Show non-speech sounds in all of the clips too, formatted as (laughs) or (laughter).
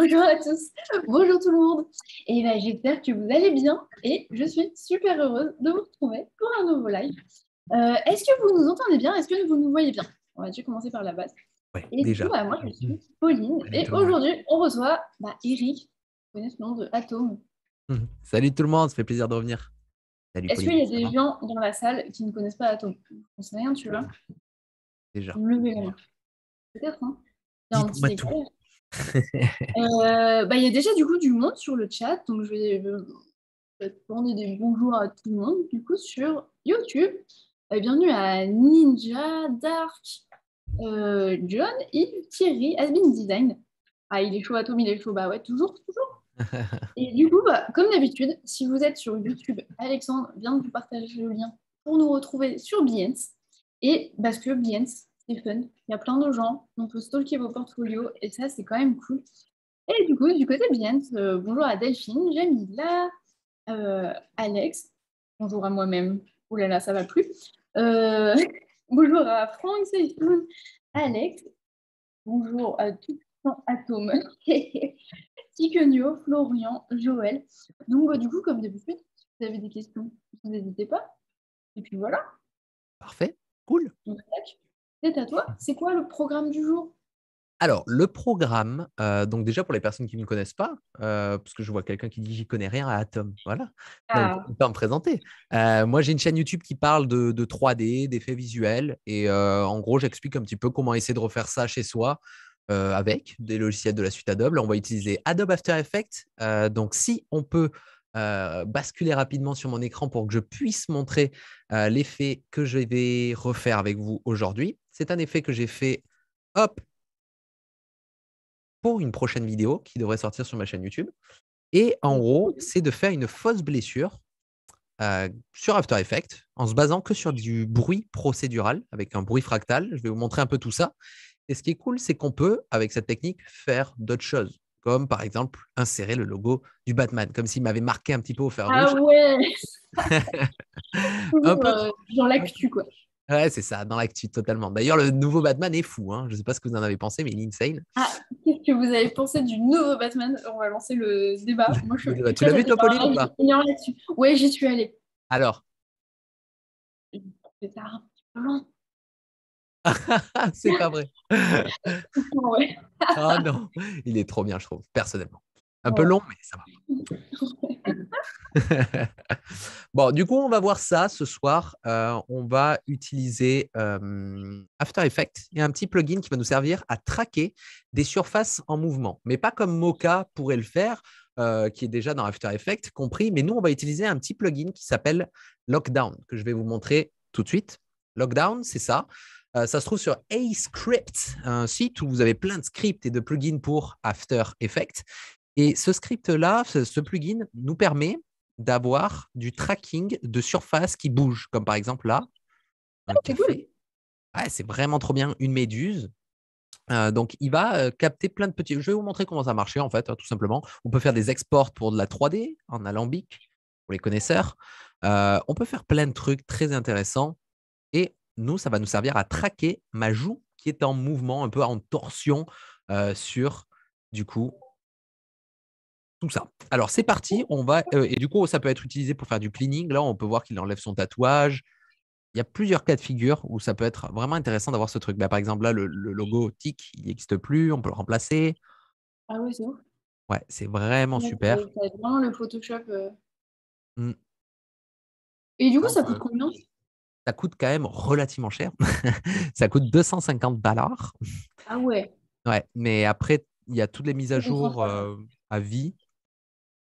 Bonjour à tous, bonjour tout le monde. Et ben, j'espère que vous allez bien et je suis super heureuse de vous retrouver pour un nouveau live. Euh, est-ce que vous nous entendez bien Est-ce que vous nous voyez bien On va déjà commencer par la base. et déjà. Bah, moi, je suis (laughs) Pauline et aujourd'hui, on reçoit bah, Eric, vous le nom de Atom. Mhm. Salut tout le monde, ça fait plaisir de revenir. Est-ce qu'il y a des gens dans la salle qui ne connaissent pas Atom On sait rien, tu vois Déjà. Levez Peut-être, hein euh, bah, il y a déjà du coup du monde sur le chat, donc je vais, euh, demander des bonjours à tout le monde du coup sur YouTube. Eh, bienvenue à Ninja, Dark, euh, John, et Thierry, Asbin Design. Ah, il est chaud, Atom, il est chaud. Bah ouais, toujours, toujours. (laughs) Et du coup, bah, comme d'habitude, si vous êtes sur YouTube, Alexandre vient de vous partager le lien pour nous retrouver sur Biens Et parce que Biens c'est fun. Il y a plein de gens, on peut stalker vos portfolios et ça, c'est quand même cool. Et du coup, du côté bien, euh, bonjour à Delphine, Jamila, euh, Alex, bonjour à moi-même. Ouh là là, ça va plus. Euh, (laughs) bonjour à Franck, Alex, bonjour à tout le Atom, (laughs) Ticonio, Florian, Joël. Donc, du coup, comme d'habitude, si vous avez des questions, n'hésitez pas. Et puis voilà. Parfait, cool. C'est à toi. C'est quoi le programme du jour alors, le programme, euh, donc déjà pour les personnes qui ne me connaissent pas, euh, parce que je vois quelqu'un qui dit j'y connais rien à Atom, voilà, ah. peut me présenter. Euh, moi, j'ai une chaîne YouTube qui parle de, 3D, d'effets visuels, et en gros, j'explique un petit peu comment essayer de refaire ça chez soi avec des logiciels de la suite Adobe. on va utiliser Adobe After Effects. donc, si on peut basculer rapidement sur mon écran pour que je puisse montrer l'effet que je vais refaire avec vous aujourd'hui. C'est un effet que j'ai fait, hop, pour une prochaine vidéo qui devrait sortir sur ma chaîne YouTube. Et en gros, c'est de faire une fausse blessure euh, sur After Effects en se basant que sur du bruit procédural avec un bruit fractal. Je vais vous montrer un peu tout ça. Et ce qui est cool, c'est qu'on peut, avec cette technique, faire d'autres choses, comme par exemple insérer le logo du Batman, comme s'il m'avait marqué un petit peu au fer ah rouge. Ah ouais (laughs) J'en euh, l'actu, quoi. Ouais, c'est ça, dans l'actu totalement. D'ailleurs, le nouveau Batman est fou. Hein. Je ne sais pas ce que vous en avez pensé, mais il est insane. Ah, qu'est-ce que vous avez pensé du nouveau Batman On va lancer le débat. (laughs) tu l'as vu, toi, Pauline, ou pas j'y suis allée. Alors C'est (laughs) c'est pas vrai. (laughs) oh non, il est trop bien, je trouve, personnellement. Un peu long, oh. mais ça va. (laughs) bon, du coup, on va voir ça ce soir. Euh, on va utiliser euh, After Effects. Il y a un petit plugin qui va nous servir à traquer des surfaces en mouvement, mais pas comme Mocha pourrait le faire, euh, qui est déjà dans After Effects compris. Mais nous, on va utiliser un petit plugin qui s'appelle Lockdown, que je vais vous montrer tout de suite. Lockdown, c'est ça. ça se trouve sur Ascript, un site où vous avez plein de scripts et de plugins pour After Effects. Et ce script-là, ce plugin, nous permet d'avoir du tracking de surface qui bouge, comme par exemple là, ah, c'est vraiment trop bien, une méduse. Euh, donc, il va euh, capter plein de petits. Je vais vous montrer comment ça marche, en fait, hein, tout simplement. On peut faire des exports pour de la 3D en alambic, pour les connaisseurs. Euh, on peut faire plein de trucs très intéressants. Et nous, ça va nous servir à traquer ma joue qui est en mouvement, un peu en torsion sur, du coup, tout ça. Alors c'est parti, on va euh, et du coup ça peut être utilisé pour faire du cleaning. Là on peut voir qu'il enlève son tatouage. Il y a plusieurs cas de figure où ça peut être vraiment intéressant d'avoir ce truc. Bah, par exemple là le, logo TIC il n'existe plus, on peut le remplacer. Ah oui c'est Ouais c'est vraiment super. le Photoshop. Euh. Mmh. Et du coup ça euh, coûte combien ça coûte quand même relativement cher. (laughs) ça coûte 250 dollars. Ah ouais. Ouais, mais après, il y a toutes les mises à jour à vie.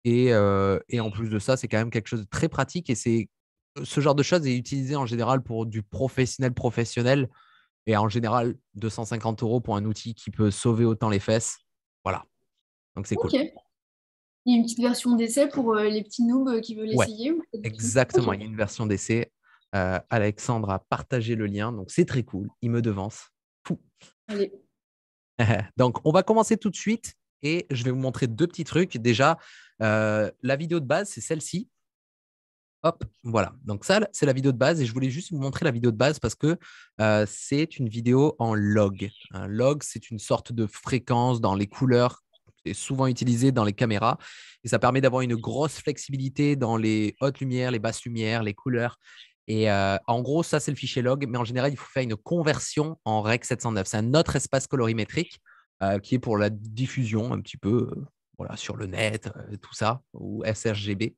Et, en plus de ça, c'est quand même quelque chose de très pratique et c'est ce genre de choses est utilisé en général pour du professionnel professionnel et en général 250 euros pour un outil qui peut sauver autant les fesses. Voilà. Donc c'est cool. Il y a une petite version d'essai pour les petits noobs qui veulent l'essayer. Exactement, il y a une version d'essai. Alexandre a partagé le lien, donc c'est très cool. Il me devance. Fou. Allez. (laughs) donc on va commencer tout de suite et je vais vous montrer deux petits trucs. Déjà, euh, la vidéo de base, c'est celle-ci. Hop, voilà. Donc ça, c'est la vidéo de base. Et je voulais juste vous montrer la vidéo de base parce que euh, c'est une vidéo en log. Un log, c'est une sorte de fréquence dans les couleurs est souvent utilisé dans les caméras et ça permet d'avoir une grosse flexibilité dans les hautes lumières, les basses lumières, les couleurs. Et euh, en gros, ça, c'est le fichier log, mais en général, il faut faire une conversion en REC 709. C'est un autre espace colorimétrique euh, qui est pour la diffusion un petit peu euh, voilà, sur le net, euh, tout ça, ou sRGB.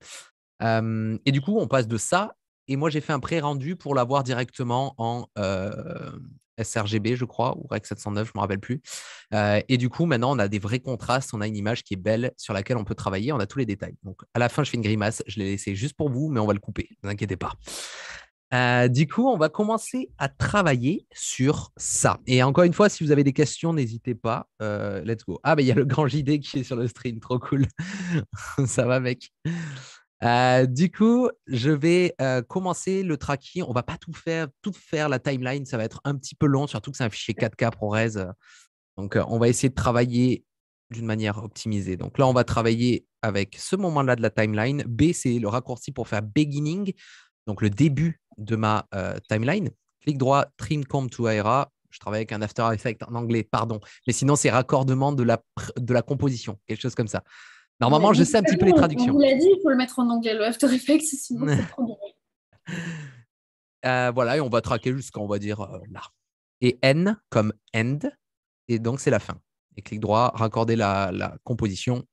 et du coup, on passe de ça. Et moi, j'ai fait un pré-rendu pour l'avoir directement en sRGB, je crois, ou REC 709, je ne me rappelle plus. et du coup, maintenant, on a des vrais contrastes, on a une image qui est belle, sur laquelle on peut travailler, on a tous les détails. Donc, à la fin, je fais une grimace, je l'ai laissé juste pour vous, mais on va le couper, ne vous inquiétez pas. Euh, du coup, on va commencer à travailler sur ça. Et encore une fois, si vous avez des questions, n'hésitez pas. Euh, let's go. Ah, mais il y a le grand JD qui est sur le stream. Trop cool. (laughs) ça va, mec. Euh, du coup, je vais commencer le tracking. On va pas tout faire, tout faire la timeline. Ça va être un petit peu long, surtout que c'est un fichier 4K ProRes. donc, on va essayer de travailler d'une manière optimisée. Donc là, on va travailler avec ce moment-là de la timeline. B, c'est le raccourci pour faire beginning donc le début de ma euh, timeline. Clic droit, trim comp to Aera. Je travaille avec un After Effects en anglais, pardon. Mais sinon, c'est raccordement de la, de la composition, quelque chose comme ça. Normalement, je sais un petit peu les traductions. On vous l'a dit, il faut le mettre en anglais, le After Effects, sinon c'est trop (laughs) euh, Voilà, et on va traquer jusqu'à, on va dire euh, là. Et N comme end, et donc c'est la fin. Et clic droit, raccorder la composition.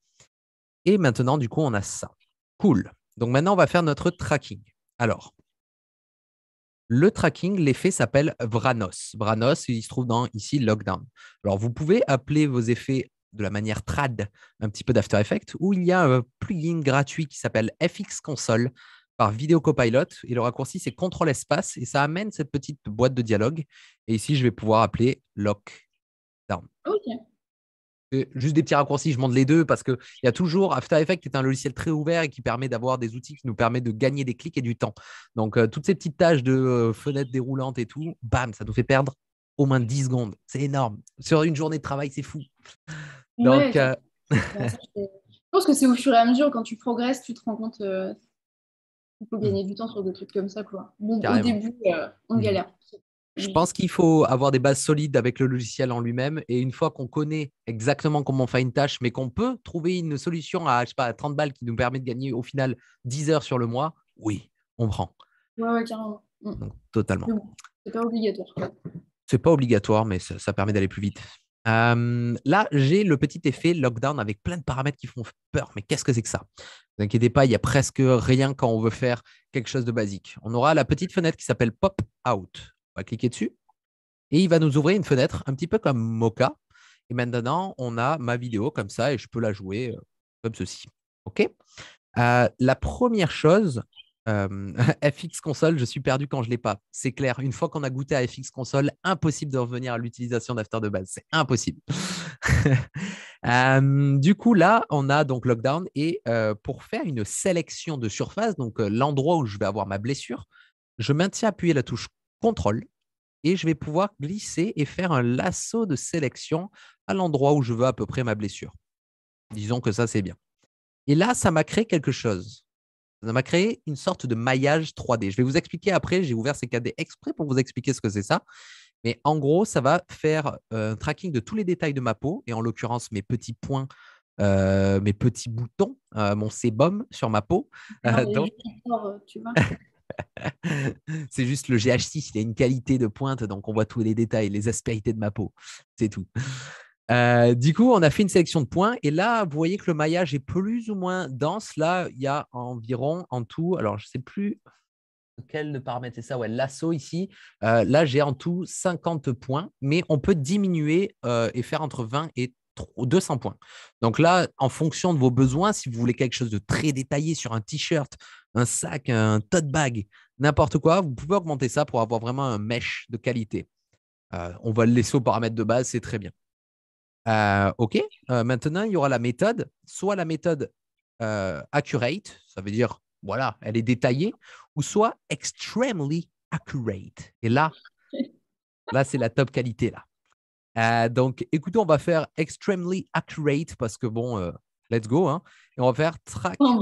Et maintenant, du coup, on a ça. Cool. Donc maintenant, on va faire notre tracking. Alors, le tracking, l'effet s'appelle Vranos. Vranos, il se trouve dans ici Lockdown. Alors, vous pouvez appeler vos effets de la manière trad, un petit peu d'After Effects, où il y a un plugin gratuit qui s'appelle FX Console par Video Copilot. Et le raccourci, c'est Contrôle Espace. Et ça amène cette petite boîte de dialogue. Et ici, je vais pouvoir appeler Lockdown. OK juste des petits raccourcis, je montre les deux parce qu'il y a toujours After Effects qui est un logiciel très ouvert et qui permet d'avoir des outils qui nous permettent de gagner des clics et du temps. Donc, euh, toutes ces petites tâches de euh, fenêtres déroulantes et tout, bam, ça nous fait perdre au moins 10 secondes. C'est énorme. Sur une journée de travail, c'est fou. Donc, euh, je pense que c'est au fur et à mesure, quand tu progresses, tu te rends compte qu'il faut gagner mm. du temps sur des trucs comme ça. Quoi. au début, on mm. galère. Je pense qu'il faut avoir des bases solides avec le logiciel en lui-même. Et une fois qu'on connaît exactement comment on fait une tâche, mais qu'on peut trouver une solution à, je pas, 30 balles qui nous permet de gagner au final 10 heures sur le mois, oui, on prend. Oui, carrément. Mm. totalement. C'est pas obligatoire. C'est pas obligatoire, mais ça, permet d'aller plus vite. là, j'ai le petit effet lockdown avec plein de paramètres qui font peur. Mais qu'est-ce que c'est que ça Ne vous inquiétez pas, il n'y a presque rien quand on veut faire quelque chose de basique. On aura la petite fenêtre qui s'appelle pop out. On va cliquer dessus et il va nous ouvrir une fenêtre, un petit peu comme Mocha. Et maintenant, on a ma vidéo comme ça et je peux la jouer euh, comme ceci. OK euh, La première chose, euh, (laughs) FX Console, je suis perdu quand je ne l'ai pas. C'est clair. Une fois qu'on a goûté à FX Console, impossible de revenir à l'utilisation d'After de base. C'est impossible. (laughs) du coup, là, on a donc Lockdown. Et pour faire une sélection de surface, donc l'endroit où je vais avoir ma blessure, je maintiens appuyé la touche contrôle et je vais pouvoir glisser et faire un lasso de sélection à l'endroit où je veux à peu près ma blessure. Disons que ça, c'est bien. Et là, ça m'a créé quelque chose. Ça m'a créé une sorte de maillage 3D. Je vais vous expliquer après, j'ai ouvert ces 4D exprès pour vous expliquer ce que c'est ça. Mais en gros, ça va faire euh, un tracking de tous les détails de ma peau, et en l'occurrence mes petits points, euh, mes petits boutons, euh, mon sébum sur ma peau. donc... tu vois (laughs) (laughs) c'est juste le GH6, il a une qualité de pointe, donc on voit tous les détails, les aspérités de ma peau. C'est tout. Euh, du coup, on a fait une sélection de points et là, vous voyez que le maillage est plus ou moins dense. Là, il y a environ en tout, alors je ne sais plus quel paramètre c'est ça, ouais, l'assaut ici. Euh, là, j'ai en tout 50 points, mais on peut diminuer euh, et faire entre 20 et 200 points. Donc là, en fonction de vos besoins, si vous voulez quelque chose de très détaillé sur un t-shirt, un sac, un tote bag, n'importe quoi, vous pouvez augmenter ça pour avoir vraiment un mesh de qualité. Euh, on va le laisser au paramètres de base, c'est très bien. Euh, OK, euh, maintenant, il y aura la méthode, soit la méthode accurate, ça veut dire, voilà, elle est détaillée, ou soit extremely accurate. Et là, là, c'est la top qualité, là. Euh, donc, écoutez, on va faire extremely accurate parce que bon, euh, let's go. Hein. et on va faire track. En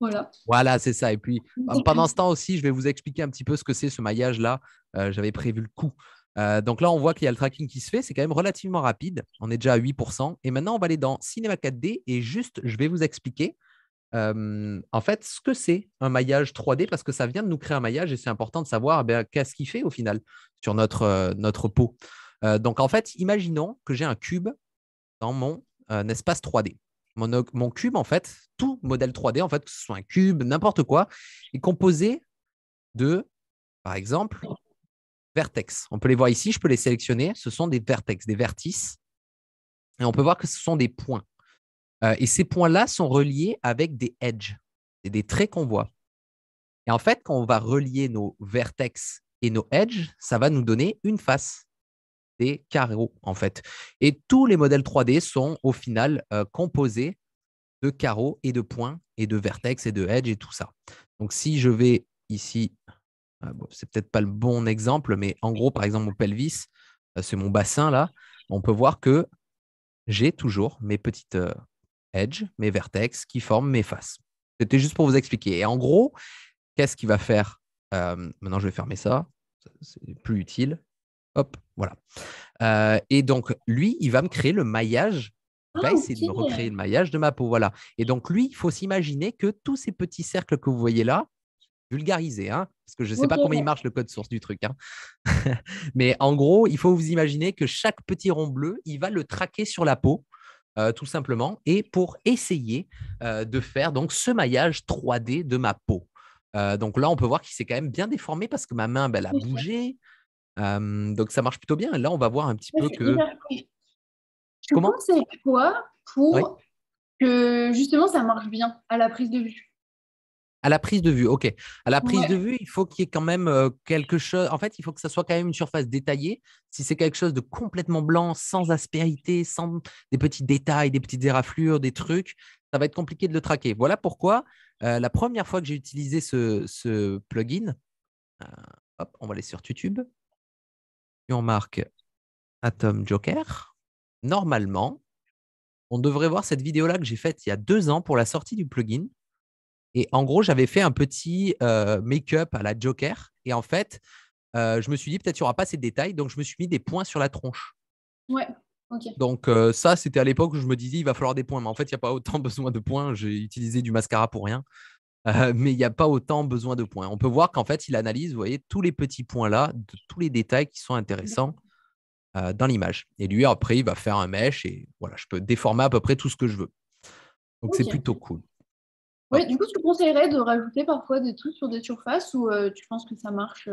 Voilà, voilà c'est ça. Et puis, ben, pendant ce temps aussi, je vais vous expliquer un petit peu ce que c'est ce maillage-là. Euh, j'avais prévu le coup. donc là, on voit qu'il y a le tracking qui se fait. C'est quand même relativement rapide. On est déjà à 8%. Et maintenant, on va aller dans Cinéma 4D. Et juste, je vais vous expliquer en fait, ce que c'est un maillage 3D, parce que ça vient de nous créer un maillage et c'est important de savoir eh qu'est-ce qu'il fait au final sur notre, notre peau. Euh, donc en fait, imaginons que j'ai un cube dans mon euh, espace 3D. Mon, cube, en fait, tout modèle 3D, en fait, que ce soit un cube, n'importe quoi, est composé de, par exemple, vertex. On peut les voir ici, je peux les sélectionner. Ce sont des vertex, des vertices. Et on peut voir que ce sont des points. Euh, et ces points-là sont reliés avec des edges, des traits qu'on voit. Et en fait, quand on va relier nos vertex et nos edges, ça va nous donner une face carreaux, en fait. Et tous les modèles 3D sont au final euh, composés de carreaux et de points et de vertex et de edge et tout ça. Donc, si je vais ici, ah, c'est peut-être pas le bon exemple, mais en gros, par exemple, mon pelvis, euh, c'est mon bassin là, on peut voir que j'ai toujours mes petites euh, edges, mes vertex qui forment mes faces. C'était juste pour vous expliquer. Et en gros, qu'est-ce qui va faire Maintenant, je vais fermer ça. C'est plus utile. Hop, voilà. Euh, et donc, lui, il va me créer le maillage. Il va ah, essayer de me recréer le maillage de ma peau. Voilà. Et donc, lui, il faut s'imaginer que tous ces petits cercles que vous voyez là, vulgarisés, hein, parce que je ne sais pas comment il marche le code source du truc. Hein. (laughs) Mais en gros, il faut vous imaginer que chaque petit rond bleu, il va le traquer sur la peau. Euh, tout simplement, et pour essayer euh, de faire donc ce maillage 3D de ma peau. donc là, on peut voir qu'il s'est quand même bien déformé parce que ma main, ben, elle a bougé donc ça marche plutôt bien. Là, on va voir un petit peu que. Comment c'est quoi pour que justement ça marche bien à la prise de vue à la prise de vue, ok. À la prise de vue, il faut qu'il y ait quand même quelque chose. En fait, il faut que ça soit quand même une surface détaillée. Si c'est quelque chose de complètement blanc, sans aspérité, sans des petits détails, des petites éraflures, des trucs, ça va être compliqué de le traquer. Voilà pourquoi la première fois que j'ai utilisé ce, plugin, euh, on va aller sur YouTube marque Atom Joker, normalement, on devrait voir cette vidéo-là que j'ai faite il y a deux ans pour la sortie du plugin. Et en gros, j'avais fait un petit euh, make-up à la Joker. Et en fait, euh, je me suis dit, peut-être il n'y aura pas ces détails. Donc, je me suis mis des points sur la tronche. Ouais. ok Donc, euh, ça, c'était à l'époque où je me disais, il va falloir des points. Mais en fait, il n'y a pas autant (laughs) besoin de points. J'ai utilisé du mascara pour rien. Euh, mais il n'y a pas autant besoin de points. On peut voir qu'en fait, il analyse, vous voyez, tous les petits points-là, tous les détails qui sont mmh. intéressants euh, dans l'image. Et lui, après, il va faire un mesh et voilà, je peux déformer à peu près tout ce que je veux. Donc, c'est plutôt cool. Ouais, du coup, tu conseillerais de rajouter parfois des trucs sur des surfaces ou euh, tu penses que ça marche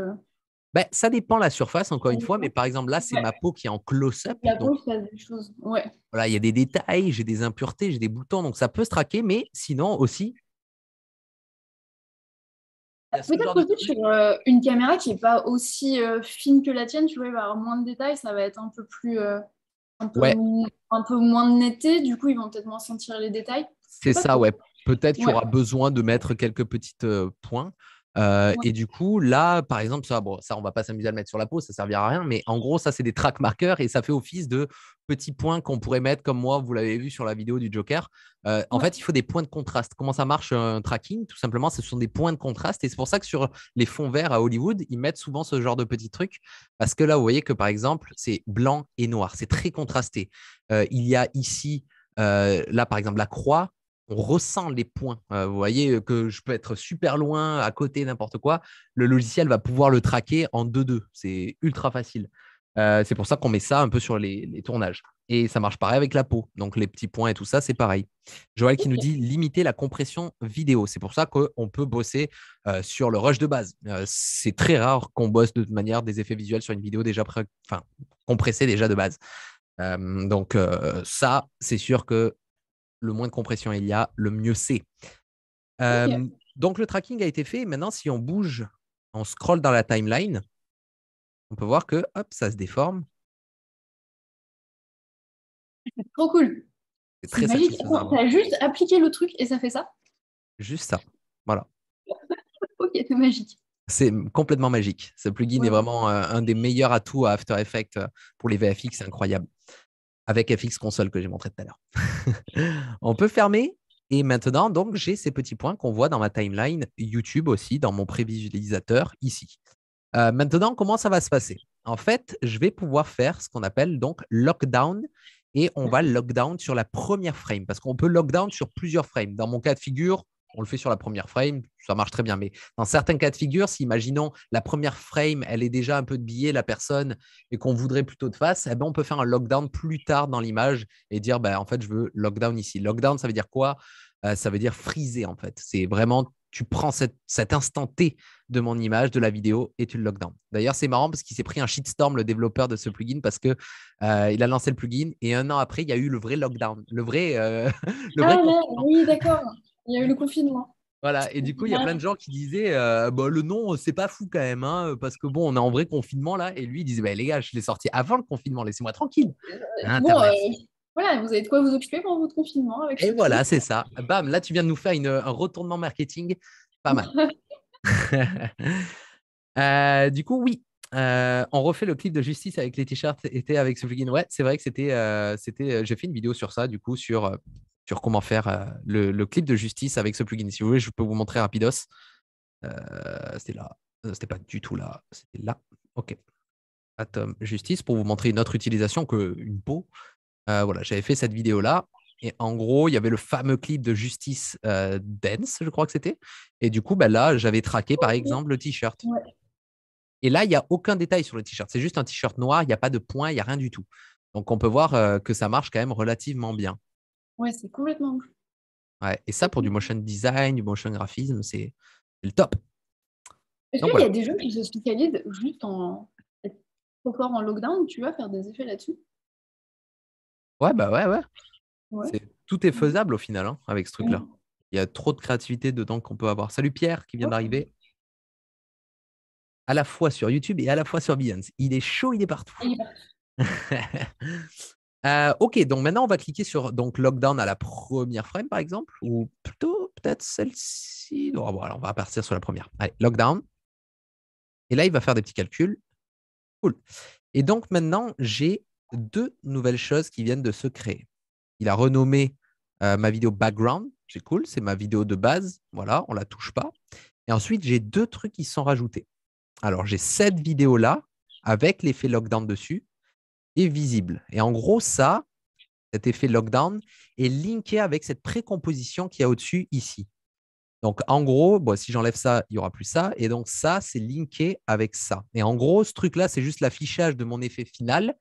ben, ça dépend la surface, encore une mmh. fois, mais par exemple, là, c'est ma peau qui est en close-up. La peau, des choses. Voilà, il y a des détails, j'ai des impuretés, j'ai des boutons, donc ça peut se traquer, mais sinon aussi, Peut-être que sur euh, une caméra qui n'est pas aussi euh, fine que la tienne, tu vois, il va y avoir moins de détails, ça va être un peu plus. Euh, un, peu moins de netteté, du coup, ils vont peut-être moins sentir les détails. C'est ça, ouais. Peut-être qu'il y aura besoin de mettre quelques petits points. Et du coup, là, par exemple, ça, on va pas s'amuser à le mettre sur la peau, ça servira à rien, mais en gros, ça, c'est des track markers et ça fait office de petits points qu'on pourrait mettre, comme moi, vous l'avez vu sur la vidéo du Joker. En fait, il faut des points de contraste. Comment ça marche un tracking Tout simplement, ce sont des points de contraste et c'est pour ça que sur les fonds verts à Hollywood, ils mettent souvent ce genre de petits trucs parce que là, vous voyez que par exemple, c'est blanc et noir, c'est très contrasté. il y a ici, là, par exemple, la croix ressent les points. Euh, vous voyez euh, que je peux être super loin, à côté, n'importe quoi. Le logiciel va pouvoir le traquer en 2-2. C'est ultra facile. Euh, c'est pour ça qu'on met ça un peu sur les, tournages. Et ça marche pareil avec la peau. Donc les petits points et tout ça, c'est pareil. Joël qui nous dit limiter la compression vidéo. C'est pour ça qu'on peut bosser sur le rush de base. c'est très rare qu'on bosse de manière des effets visuels sur une vidéo déjà pré... enfin, compressée déjà de base. donc ça, c'est sûr que le moins de compression il y a, le mieux c'est. Donc le tracking a été fait. Maintenant, si on bouge, on scroll dans la timeline, on peut voir que hop, ça se déforme. C'est (laughs) trop cool. C'est très Tu as juste appliqué le truc et ça fait ça Juste ça. Voilà. (laughs) ok, c'est magique. C'est complètement magique. Ce plugin est vraiment euh, un des meilleurs atouts à After Effects euh, pour les VFX, C'est incroyable avec FX console que j'ai montré tout à l'heure. (laughs) on peut fermer. Et maintenant, donc, j'ai ces petits points qu'on voit dans ma timeline YouTube aussi, dans mon prévisualisateur ici. Euh, maintenant, comment ça va se passer En fait, je vais pouvoir faire ce qu'on appelle donc lockdown et on va lockdown sur la première frame parce qu'on peut lockdown sur plusieurs frames. Dans mon cas de figure, on le fait sur la première frame, ça marche très bien. Mais dans certains cas de figure, si imaginons la première frame, elle est déjà un peu de billet, la personne, et qu'on voudrait plutôt de face, eh ben, on peut faire un lockdown plus tard dans l'image et dire, ben, en fait, je veux lockdown ici. Lockdown, ça veut dire quoi euh, Ça veut dire friser, en fait. C'est vraiment, tu prends cet instant T de mon image, de la vidéo, et tu le lockdown. D'ailleurs, c'est marrant parce qu'il s'est pris un shitstorm, le développeur de ce plugin, parce que euh, il a lancé le plugin, et un an après, il y a eu le vrai lockdown, le vrai... Euh, (laughs) ah oui, d'accord il y a eu le confinement. Voilà, et du coup, il y a plein de gens qui disaient euh, bah, le nom, euh, c'est pas fou quand même, hein, parce que bon, on est en vrai confinement là. Et lui, il disait bah, les gars, je l'ai sorti avant le confinement, laissez-moi tranquille. Hein, euh, voilà, vous avez de quoi vous occuper pendant votre confinement. et voilà, c'est ça. Bam, là, tu viens de nous faire un retournement marketing. Pas mal. (laughs) (laughs) du coup, oui, on refait le clip de justice avec les t-shirts était avec ce plugin. Ouais, c'est vrai que c'était, c'était. J'ai fait une vidéo sur ça, du coup, sur sur comment faire euh, le, clip de justice avec ce plugin. Si vous voulez, je peux vous montrer rapidos. Euh, c'était là. Euh, c'était pas du tout là. C'était là. OK. Atom Justice pour vous montrer une autre utilisation qu'une peau. voilà, j'avais fait cette vidéo-là. Et en gros, il y avait le fameux clip de Justice Dance, je crois que c'était. Et du coup, ben là, j'avais traqué, par exemple, le t-shirt. Et là, il n'y a aucun détail sur le t-shirt. C'est juste un t-shirt noir, il n'y a pas de point, il n'y a rien du tout. Donc, on peut voir que ça marche quand même relativement bien. Ouais, c'est complètement Ouais, et ça, pour du motion design, du motion graphisme, c'est le top. Est-ce qu'il y a des jeux qui se spécialisent juste en encore en lockdown, tu vas faire des effets là-dessus Ouais, bah ouais, ouais. Tout est faisable au final hein, avec ce truc-là. Il y a trop de créativité dedans qu'on peut avoir. Salut Pierre qui vient d'arriver. À la fois sur YouTube et à la fois sur Behance. Il est chaud, Il est partout. (laughs) Euh, ok, donc maintenant on va cliquer sur donc lockdown à la première frame par exemple, ou plutôt peut-être celle-ci. on va partir sur la première. Allez, lockdown. Et là, il va faire des petits calculs. Cool. Et donc maintenant, j'ai deux nouvelles choses qui viennent de se créer. Il a renommé euh, ma vidéo background. C'est cool, c'est ma vidéo de base. Voilà, on la touche pas. Et ensuite, j'ai deux trucs qui sont rajoutés. Alors, j'ai cette vidéo là avec l'effet lockdown dessus visible. Et en gros, ça, cet effet lockdown, est linké avec cette précomposition qu'il y a au-dessus ici. Donc, en gros, si j'enlève ça, il n'y aura plus ça. Et donc, ça, c'est linké avec ça. Et en gros, ce truc-là, c'est juste l'affichage de mon effet final.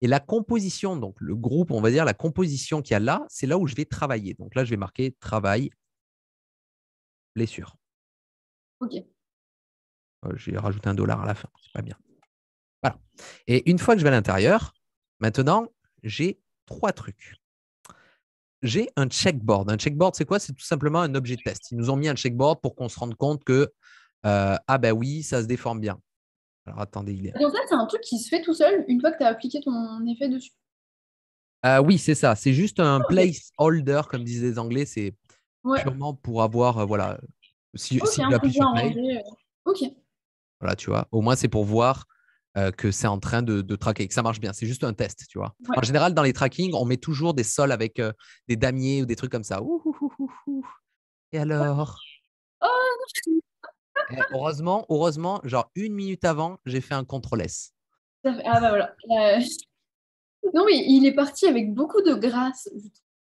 Et la composition, donc le groupe, on va dire, la composition qu'il y a là, c'est là où je vais travailler. Donc là, je vais marquer travail, blessure. OK. Euh, j'ai rajouté un dollar à la fin, c'est pas bien. Voilà. Et une fois que je vais à l'intérieur, Maintenant, j'ai trois trucs. J'ai un checkboard. Un checkboard, c'est quoi C'est tout simplement un objet de test. Ils nous ont mis un checkboard pour qu'on se rende compte que, euh, ah ben oui, ça se déforme bien. Alors attendez, il est. c'est un truc qui se fait tout seul une fois que tu as appliqué ton effet dessus. Ah oui, c'est ça. C'est juste un ah, placeholder, comme disent les Anglais. C'est purement pour avoir, euh, voilà, si, tu euh, Ok. Voilà, tu vois. Au moins, c'est pour voir euh, que c'est en train de, traquer, que ça marche bien. C'est juste un test, tu vois. En général, dans les trackings, on met toujours des sols avec euh, des damiers ou des trucs comme ça. Et alors oh! (laughs) eh, Heureusement, heureusement, genre une minute avant, j'ai fait un contrôle S. Ah bah voilà. Euh, (laughs) non, mais il est parti avec beaucoup de grâce.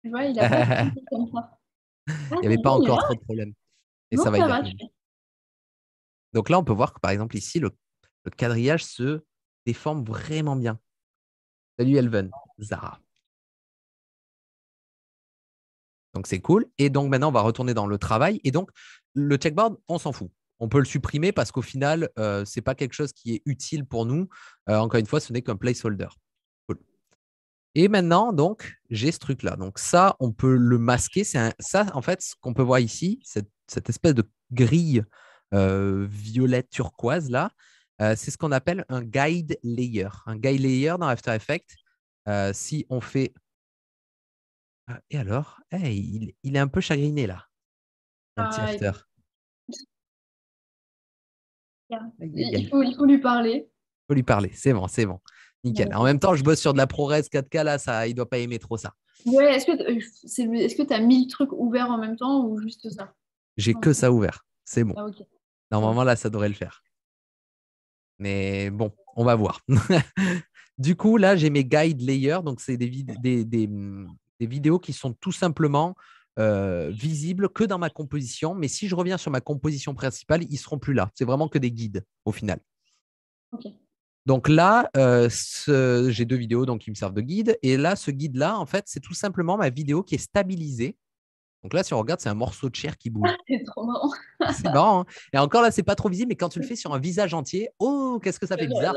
Tu vois, il pas (laughs) n'y ah, avait pas encore trop de problèmes. Et ça va y Donc là, on peut voir que par exemple ici, le le quadrillage se déforme vraiment bien. Salut Elven, Zara. Donc c'est cool. Et donc maintenant, on va retourner dans le travail. Et donc, le checkboard, on s'en fout. On peut le supprimer parce qu'au final, euh, ce n'est pas quelque chose qui est utile pour nous. Euh, encore une fois, ce n'est qu'un placeholder. Cool. Et maintenant, donc, j'ai ce truc-là. Donc ça, on peut le masquer. C'est ça, en fait, ce qu'on peut voir ici, cette, espèce de grille euh, violette turquoise là, euh, c'est ce qu'on appelle un guide layer. Un guide layer dans After Effects, euh, si on fait. Ah, et alors il, est un peu chagriné là. Un petit ah, after. Il... faut, lui parler. Il faut lui parler, c'est bon, c'est bon. Nickel. En même temps, je bosse sur de la ProRes 4K, là, ça, il doit pas aimer trop ça. Ouais, est-ce que tu est, as 1000 trucs ouverts en même temps ou juste ça J'ai que ça ouvert, c'est bon. Ah, Normalement, là, ça devrait le faire. Mais bon, on va voir. (laughs) du coup, là, j'ai mes guide layers. Donc, c'est des, mm, vidéos qui sont tout simplement euh, visibles que dans ma composition. Mais si je reviens sur ma composition principale, ils ne seront plus là. C'est vraiment que des guides au final. Donc là, euh, j'ai deux vidéos donc, qui me servent de guide. Et là, ce guide-là, en fait, c'est tout simplement ma vidéo qui est stabilisée donc là, si on regarde, c'est un morceau de chair qui bouge. (laughs) c'est trop marrant. (laughs) c'est marrant. Hein. et encore là, c'est pas trop visible, mais quand tu le fais sur un visage entier, oh, qu'est-ce que ça fait oh bizarre.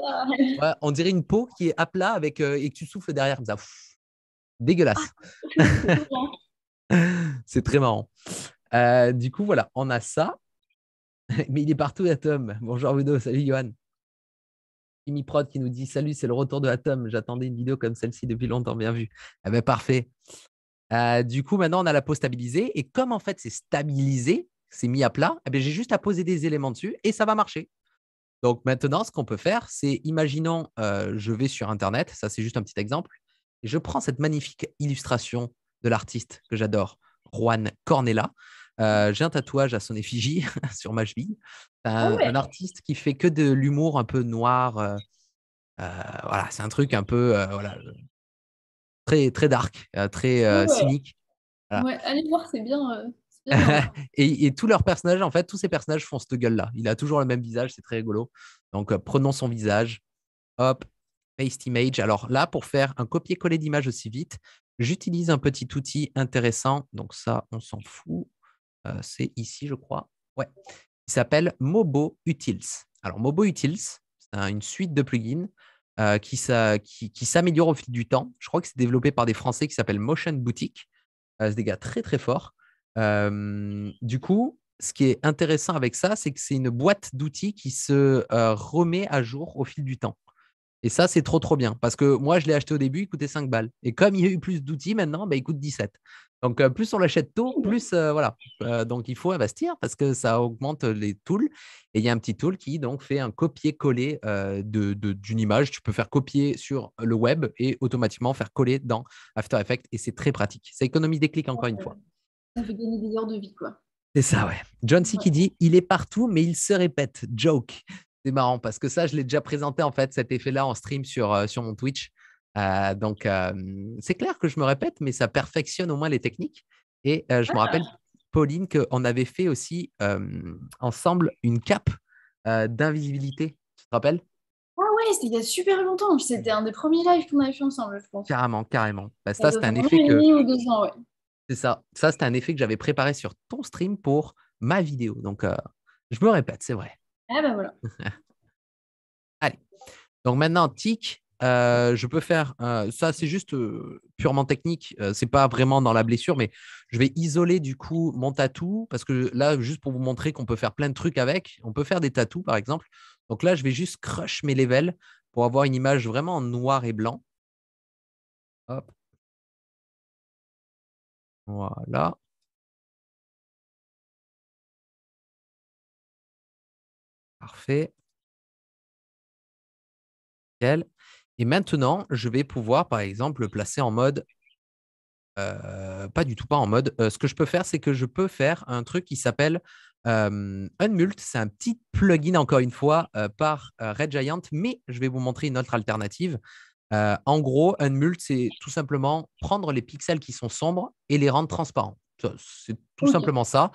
on dirait une peau qui est à plat avec, euh, et que tu souffles derrière ça. Ah, dégueulasse. (laughs) c'est très marrant. Euh, du coup, voilà, on a ça. mais il est partout, Atom. Bonjour, vidéo, Salut, Johan. Jimmy Prod qui nous dit Salut, c'est le retour de Atom. J'attendais une vidéo comme celle-ci depuis longtemps. Bien vu. Eh bien, parfait. Euh, du coup, maintenant, on a la peau stabilisée. Et comme en fait, c'est stabilisé, c'est mis à plat, eh j'ai juste à poser des éléments dessus et ça va marcher. Donc maintenant, ce qu'on peut faire, c'est imaginons, euh, je vais sur Internet, ça c'est juste un petit exemple, je prends cette magnifique illustration de l'artiste que j'adore, Juan Cornella. Euh, j'ai un tatouage à son effigie (laughs) sur ma cheville. Ah un, artiste qui fait que de l'humour un peu noir. voilà, c'est un truc un peu voilà, très, très dark, euh, très euh, cynique. allez voir, c'est bien. Euh, (laughs) et, tous leurs personnages, en fait, tous ces personnages font cette gueule-là. Il a toujours le même visage, c'est très rigolo. Donc, prenons son visage. Hop, paste image. Alors là, pour faire un copier-coller d'image aussi vite, j'utilise un petit outil intéressant. Donc ça, on s'en fout. c'est ici, je crois. Ouais. Il s'appelle Mobo Utils. Alors, Mobo Utils, c'est une suite de plugins euh, qui, qui, s'améliore au fil du temps. Je crois que c'est développé par des Français qui s'appellent Motion Boutique. Euh, c'est des gars très très forts. Euh, du coup, ce qui est intéressant avec ça, c'est que c'est une boîte d'outils qui se remet à jour au fil du temps. Et ça, c'est trop trop bien. Parce que moi, je l'ai acheté au début, il coûtait 5 balles. Et comme il y a eu plus d'outils maintenant, bah, il coûte 17. Donc, euh, plus on l'achète tôt, mmh plus euh, voilà. Euh, donc, il faut investir parce que ça augmente les tools. Et il y a un petit tool qui donc fait un copier-coller d'une image. Tu peux faire copier sur le web et automatiquement faire coller dans After Effects. Et c'est très pratique. Ça économise des clics encore une fois. Ça fait gagner des heures de vie, quoi. C'est ça, ouais. John C. qui dit il est partout, mais il se répète. Joke. C'est marrant parce que ça, je l'ai déjà présenté en fait, cet effet-là en stream sur, sur mon Twitch. Euh, donc, euh, c'est clair que je me répète, mais ça perfectionne au moins les techniques. Et euh, je me rappelle, ah. Pauline, qu'on avait fait aussi ensemble une cape d'invisibilité. Tu te rappelles Ah ouais, c'était il y a super longtemps. C'était un des premiers lives qu'on avait fait ensemble, je pense. Carrément, carrément. Bah, ça, c'était un effet que... Ans, ouais. C'est ça. Ça, c'était un effet que j'avais préparé sur ton stream pour ma vidéo. Donc, je me répète, c'est vrai. Ah bah voilà. (laughs) Allez. Donc maintenant, tic, euh, je peux faire euh, ça, c'est juste purement technique. c'est pas vraiment dans la blessure, mais je vais isoler du coup mon tatou parce que là, juste pour vous montrer qu'on peut faire plein de trucs avec, on peut faire des tatous par exemple. Donc là, je vais juste crush mes levels pour avoir une image vraiment en noir et blanc. Hop. Voilà. Parfait. Et maintenant, je vais pouvoir, par exemple, le placer en mode. Euh, pas du tout, pas en mode. Euh, ce que je peux faire, c'est que je peux faire un truc qui s'appelle euh, Unmult. C'est un petit plugin, encore une fois, euh, par Red Giant, mais je vais vous montrer une autre alternative. en gros, Unmult, c'est tout simplement prendre les pixels qui sont sombres et les rendre transparents. C'est tout simplement ça.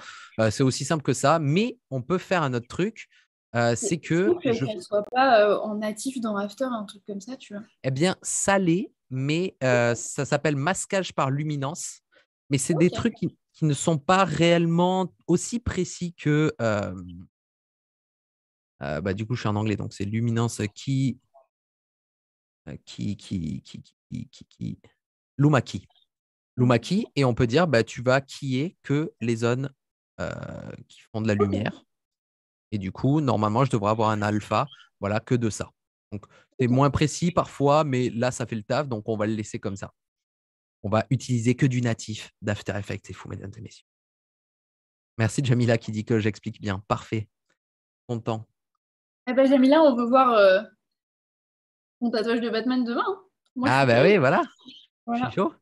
c'est aussi simple que ça, mais on peut faire un autre truc. Euh, c'est que. je... soit pas euh, en natif dans After, un truc comme ça, tu vois. Eh bien, ça l'est, mais euh, ça s'appelle masquage par luminance. Mais c'est des trucs qui, ne sont pas réellement aussi précis que. bah, du coup, je suis en anglais, donc c'est luminance qui. Qui, qui, qui, qui, qui, Lumaki. Lumaki, et on peut dire, bah, tu vas est que les zones qui font de la lumière. Et du coup, normalement, je devrais avoir un alpha voilà, que de ça. Donc, c'est moins précis parfois, mais là, ça fait le taf, donc on va le laisser comme ça. On va utiliser que du natif d'After Effects, c'est fou, mesdames et messieurs. Merci Jamila qui dit que j'explique bien. Parfait. Content. Eh ben, Jamila, on veut voir mon euh, tatouage de Batman demain. Hein. ah ben bah oui, voilà. Je suis chaud.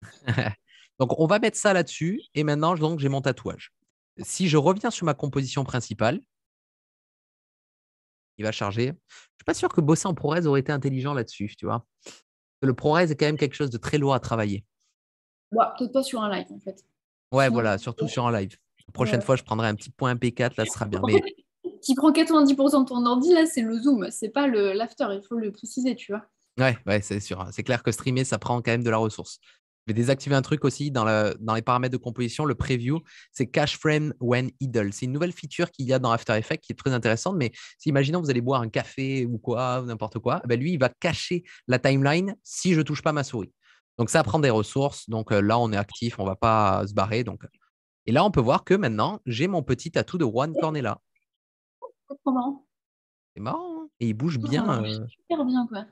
(laughs) donc on va mettre ça là-dessus. Et maintenant, j'ai mon tatouage. Si je reviens sur ma composition principale, il va charger. Je suis pas sûr que bosser en ProRes aurait été intelligent là-dessus, tu vois. Le ProRes est quand même quelque chose de très lourd à travailler. Ouais, peut-être pas sur un live, en fait. Ouais, voilà, surtout sur un live. La prochaine fois, je prendrai un petit point MP4, là, ce sera bien. Mais... Qui prend 90% de ton ordi, là, c'est le zoom, c'est pas l'after, il faut le préciser, tu vois. Ouais, ouais c'est sûr. Hein. C'est clair que streamer, ça prend quand même de la ressource. Je vais désactiver un truc aussi dans, les paramètres de composition, le preview, c'est cache frame when idle. C'est une nouvelle feature qu'il y a dans After Effects qui est très intéressante, mais si imaginons vous allez boire un café ou quoi, n'importe quoi, eh ben lui, il va cacher la timeline si je ne touche pas ma souris. Donc ça prend des ressources. Donc euh, là, on est actif, on ne va pas se barrer. Donc... Euh, et là, on peut voir que maintenant, j'ai mon petit atout de Juan là. C'est marrant. marrant. Hein. et il bouge oh, bien. Euh. Super bien, quoi.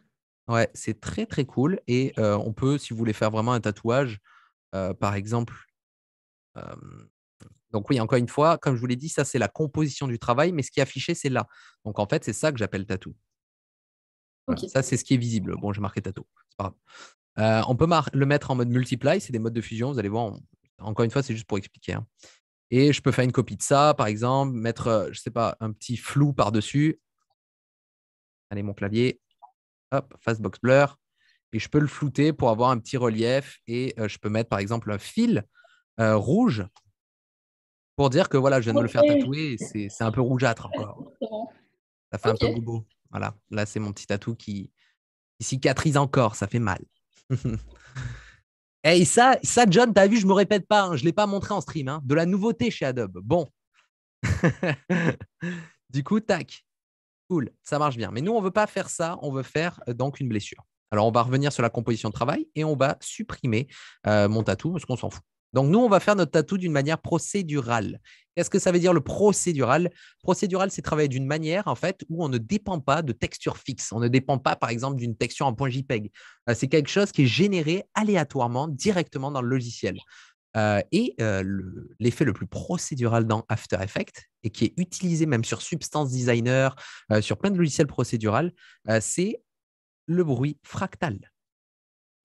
Ouais, c'est très très cool. Et on peut, si vous voulez faire vraiment un tatouage, par exemple. donc oui, encore une fois, comme je vous l'ai dit, ça c'est la composition du travail, mais ce qui est affiché, c'est là. Donc en fait, c'est ça que j'appelle tatou. Ça, c'est ce qui est visible. Bon, j'ai marqué tatou, on peut le mettre en mode multiply, c'est des modes de fusion, vous allez voir. Encore une fois, c'est juste pour expliquer. Hein. Et je peux faire une copie de ça, par exemple, mettre, je sais pas, un petit flou par-dessus. Allez, mon clavier, hop, blur, et je peux le flouter pour avoir un petit relief, et euh, je peux mettre par exemple un fil euh, rouge pour dire que voilà, je viens de le faire tatouer, c'est un peu rougeâtre encore. Ça fait un peu beau, Voilà, là c'est mon petit tatou qui, qui cicatrise encore, ça fait mal. (laughs) Eh, et ça, ça John, t'as vu, je me répète pas, hein. je ne l'ai pas montré en stream. Hein. de la nouveauté chez Adobe. Bon. (laughs) du coup, tac cool, ça marche bien. Mais nous, on ne veut pas faire ça, on veut faire euh, donc une blessure. Alors, on va revenir sur la composition de travail et on va supprimer euh, mon tatou parce qu'on s'en fout. Donc, nous, on va faire notre tatou d'une manière procédurale. Qu'est-ce que ça veut dire le procédural Procédural, c'est travailler d'une manière, en fait, où on ne dépend pas de texture fixe. On ne dépend pas, par exemple, d'une texture en point JPEG. Euh, c'est quelque chose qui est généré aléatoirement, directement dans le logiciel. et l'effet le plus procédural dans After Effects, et qui est utilisé même sur Substance Designer, euh, sur plein de logiciels procédurales, euh, c'est le bruit fractal.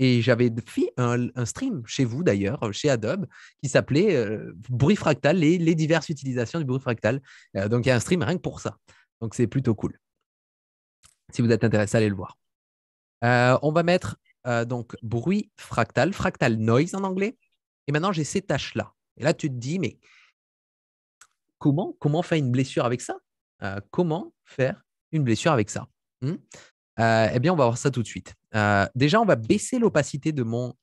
Et j'avais fait un, stream chez vous d'ailleurs, chez Adobe, qui s'appelait euh, Bruit fractal, les, les, diverses utilisations du bruit fractal. donc il y a un stream rien que pour ça. Donc c'est plutôt cool. Si vous êtes intéressé, allez le voir. on va mettre donc bruit fractal, fractal noise en anglais. Et maintenant j'ai ces tâches-là. Et là tu te dis, mais comment, faire une blessure avec ça euh, Comment faire une blessure avec ça hmm euh, Eh bien, on va voir ça tout de suite. Euh, déjà, on va baisser l'opacité de mon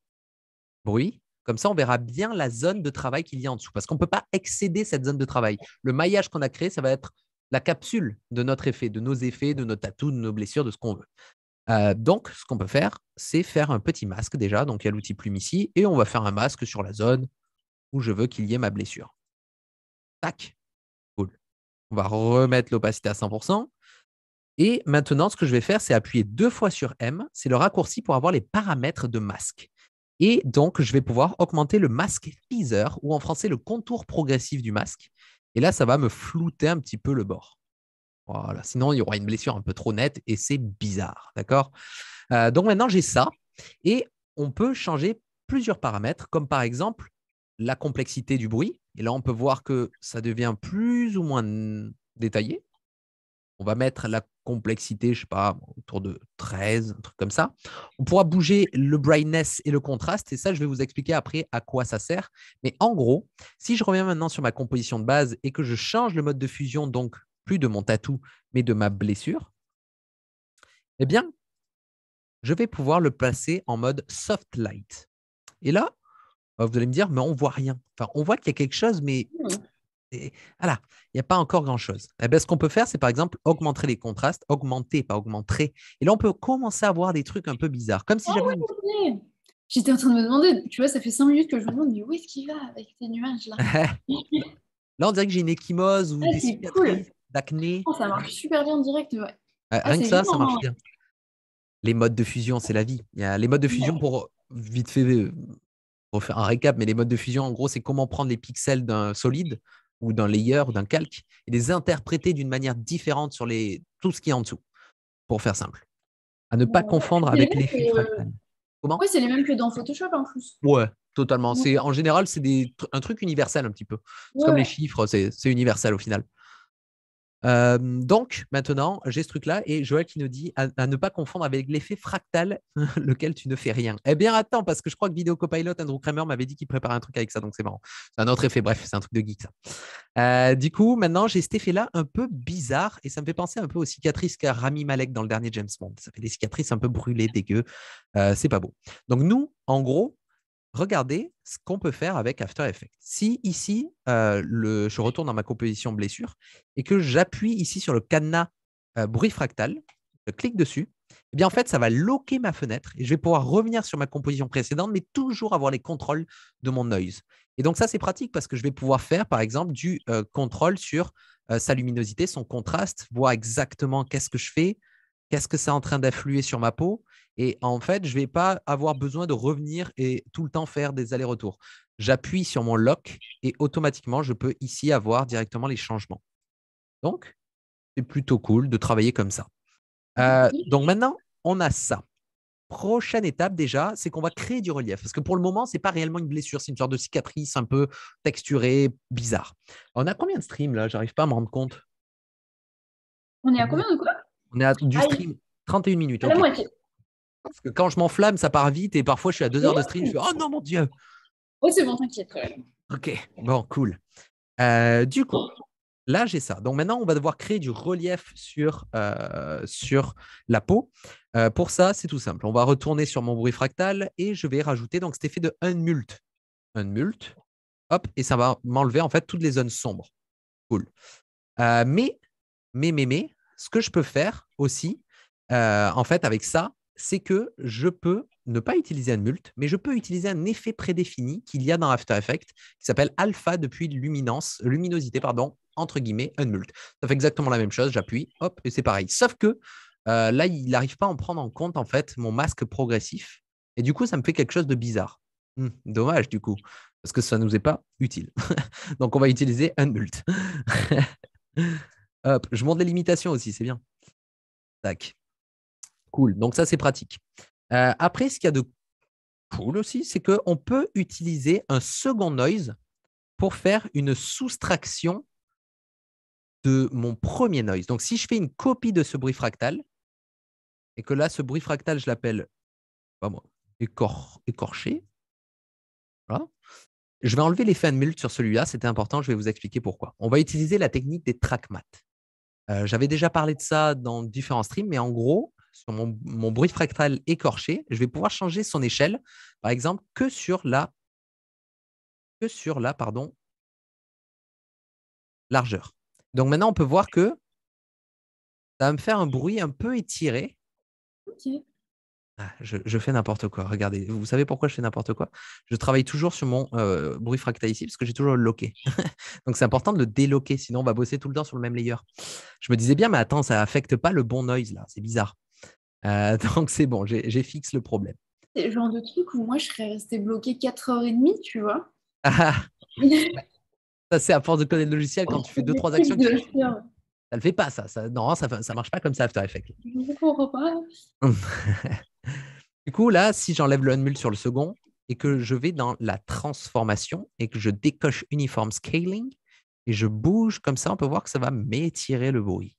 bruit. Comme ça, on verra bien la zone de travail qu'il y a en dessous. Parce qu'on ne peut pas excéder cette zone de travail. Le maillage qu'on a créé, ça va être la capsule de notre effet, de nos effets, de nos tatous, de nos blessures, de ce qu'on veut. donc, ce qu'on peut faire, c'est faire un petit masque déjà. Donc, il y a l'outil plume ici. Et on va faire un masque sur la zone où je veux qu'il y ait ma blessure. Tac, on va remettre l'opacité à 100%. Et maintenant, ce que je vais faire, c'est appuyer deux fois sur M. C'est le raccourci pour avoir les paramètres de masque. Et donc, je vais pouvoir augmenter le masque teaser, ou en français, le contour progressif du masque. Et là, ça va me flouter un petit peu le bord. Voilà. Sinon, il y aura une blessure un peu trop nette et c'est bizarre. D'accord euh, Donc maintenant, j'ai ça. Et on peut changer plusieurs paramètres, comme par exemple la complexité du bruit, et là, on peut voir que ça devient plus ou moins détaillé. On va mettre la complexité, je ne sais pas, autour de 13, un truc comme ça. On pourra bouger le brightness et le contraste, et ça, je vais vous expliquer après à quoi ça sert. Mais en gros, si je reviens maintenant sur ma composition de base et que je change le mode de fusion, donc plus de mon tatou, mais de ma blessure, eh bien, je vais pouvoir le placer en mode soft light. Et là, euh, vous allez me dire, mais on ne voit rien. Enfin, on voit qu'il y a quelque chose, mais mmh. il n'y a pas encore grand-chose. Eh ben, ce qu'on peut faire, c'est par exemple augmenter les contrastes, augmenter, pas augmenter. Et là, on peut commencer à voir des trucs un peu bizarres, comme si ah j'avais... J'étais en train de me demander, tu vois, ça fait cinq minutes que je me demande, mais où est-ce qu'il va avec ces nuages là (laughs) Là, on dirait que j'ai une échymose ou ah, des cicatrices oh, ça marche super bien en direct, ouais. Ah, rien que ça, ça marche hein. bien. Les modes de fusion, c'est la vie. Il y a les modes de fusion, pour vite fait euh, faire un récap, mais les modes de fusion, en gros, c'est comment prendre les pixels d'un solide ou d'un layer ou d'un calque et les interpréter d'une manière différente sur les... tout ce qui est en dessous, pour faire simple. À ne pas confondre avec les filtres. Comment c'est les mêmes que dans Photoshop en plus. Ouais, totalement. C'est En général, c'est des... un truc universel un petit peu. comme les chiffres, c'est universel au final donc maintenant, j'ai ce truc-là et Joël qui nous dit à, ne pas confondre avec l'effet fractal, (laughs) lequel tu ne fais rien. Eh bien attends, parce que je crois que Vidéo Copilot, Andrew Kramer m'avait dit qu'il préparait un truc avec ça, donc c'est marrant. C'est un autre effet, bref, c'est un truc de geek ça. Euh, du coup, maintenant, j'ai cet effet-là un peu bizarre et ça me fait penser un peu aux cicatrices qu'a Rami Malek dans le dernier James Bond. Ça fait des cicatrices un peu brûlées, dégueu, euh, c'est pas beau. Donc nous, en gros, regardez ce qu'on peut faire avec After Effects. Si ici, euh, je retourne dans ma composition blessure et que j'appuie ici sur le cadenas euh, bruit fractal, je clique dessus, eh bien en fait, ça va loquer ma fenêtre et je vais pouvoir revenir sur ma composition précédente, mais toujours avoir les contrôles de mon noise. Et donc ça, c'est pratique parce que je vais pouvoir faire, par exemple, du euh, contrôle sur sa luminosité, son contraste, voir exactement qu'est-ce que je fais, qu'est-ce que c'est en train d'affluer sur ma peau. Et en fait, je ne vais pas avoir besoin de revenir et tout le temps faire des allers-retours. J'appuie sur mon lock et automatiquement, je peux ici avoir directement les changements. Donc, c'est plutôt cool de travailler comme ça. Euh, donc maintenant, on a ça. Prochaine étape déjà, c'est qu'on va créer du relief. Parce que pour le moment, ce n'est pas réellement une blessure, c'est une sorte de cicatrice un peu texturée, bizarre. On a combien de streams là J'arrive pas à me rendre compte. On est à combien de quoi On est à du ah stream, 31 minutes. Parce que quand je m'enflamme, ça part vite et parfois je suis à deux heures de stream, je Oh non, mon Dieu Oh, c'est bon, t'inquiète. Ok, bon, cool. Euh, du coup, là, j'ai ça. Donc maintenant, on va devoir créer du relief sur, euh, sur la peau. Euh, pour ça, c'est tout simple. On va retourner sur mon bruit fractal et je vais rajouter donc cet effet de unmult. Unmult, hop, et ça va m'enlever en fait toutes les zones sombres. Cool. mais, mais, mais, mais, ce que je peux faire aussi, en fait, avec ça, c'est que je peux ne pas utiliser un mult mais je peux utiliser un effet prédéfini qu'il y a dans After Effects qui s'appelle alpha depuis luminance, luminosité, pardon, entre guillemets, Unmult. Ça fait exactement la même chose, j'appuie, hop, et c'est pareil. Sauf que euh, là, il n'arrive pas à en prendre en compte, en fait, mon masque progressif. Et du coup, ça me fait quelque chose de bizarre. Hum, dommage, du coup, parce que ça ne nous est pas utile. (laughs) Donc, on va utiliser Unmult. (laughs) hop, je monte les limitations aussi, c'est bien. Tac cool. Donc ça, c'est pratique. Euh, après, ce qu'il y a de cool aussi, c'est qu'on peut utiliser un second noise pour faire une soustraction de mon premier noise. Donc si je fais une copie de ce bruit fractal, et que là, ce bruit fractal, je l'appelle écorché. Je vais enlever l'effet mute sur celui-là, c'était important, je vais vous expliquer pourquoi. On va utiliser la technique des trackmats. Euh, j'avais déjà parlé de ça dans différents streams, mais en gros, sur mon, bruit fractal écorché, je vais pouvoir changer son échelle, par exemple, que sur la, que sur la pardon, largeur. Donc maintenant, on peut voir que ça va me faire un bruit un peu étiré. Ah, je, fais n'importe quoi. Regardez, vous savez pourquoi je fais n'importe quoi Je travaille toujours sur mon euh, bruit fractal ici parce que j'ai toujours le loqué. (laughs) Donc c'est important de le déloquer, sinon on va bosser tout le temps sur le même layer. Je me disais bien, mais attends, ça affecte pas le bon noise là, c'est bizarre. Euh, (laughs) donc c'est bon, j'ai fixé le problème. C'est le genre de truc où moi je serais resté bloqué 4h30, tu vois. (laughs) ça, c'est à force de connaître le logiciel quand tu fais deux, trois (laughs) actions. Ça ne le fait pas, ça. ça non, ça ne marche pas comme ça, After Effects. du coup, là, si j'enlève le Unmul sur le second et que je vais dans la transformation et que je décoche Uniform Scaling et je bouge comme ça, on peut voir que ça va m'étirer le bruit.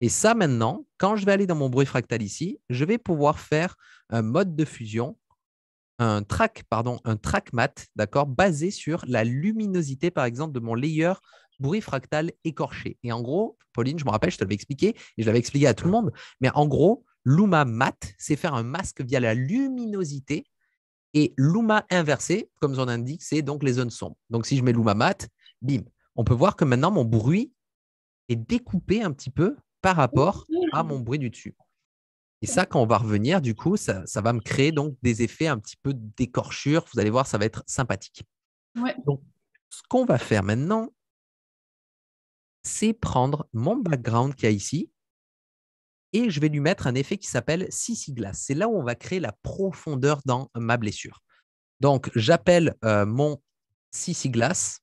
Et ça, maintenant, quand je vais aller dans mon bruit fractal ici, je vais pouvoir faire un mode de fusion, un track, pardon, un track mat, d'accord, basé sur la luminosité, par exemple, de mon layer bruit fractal écorché. Et en gros, Pauline, je me rappelle, je te l'avais expliqué et je l'avais expliqué à tout le monde, mais en gros, Luma mat, c'est faire un masque via la luminosité. Et Luma inversé, comme on indique, c'est donc les zones sombres. Donc si je mets Luma mat, bim, on peut voir que maintenant mon bruit est découpé un petit peu par rapport à mon bruit du dessus. Et ça, quand on va revenir, du coup, ça, va me créer donc des effets un petit peu d'écorchure. Vous allez voir, ça va être sympathique. Donc, ce qu'on va faire maintenant, c'est prendre mon background qui y a ici et je vais lui mettre un effet qui s'appelle Sissi Glace. C'est là où on va créer la profondeur dans ma blessure. Donc, j'appelle euh, mon Sissi Glace.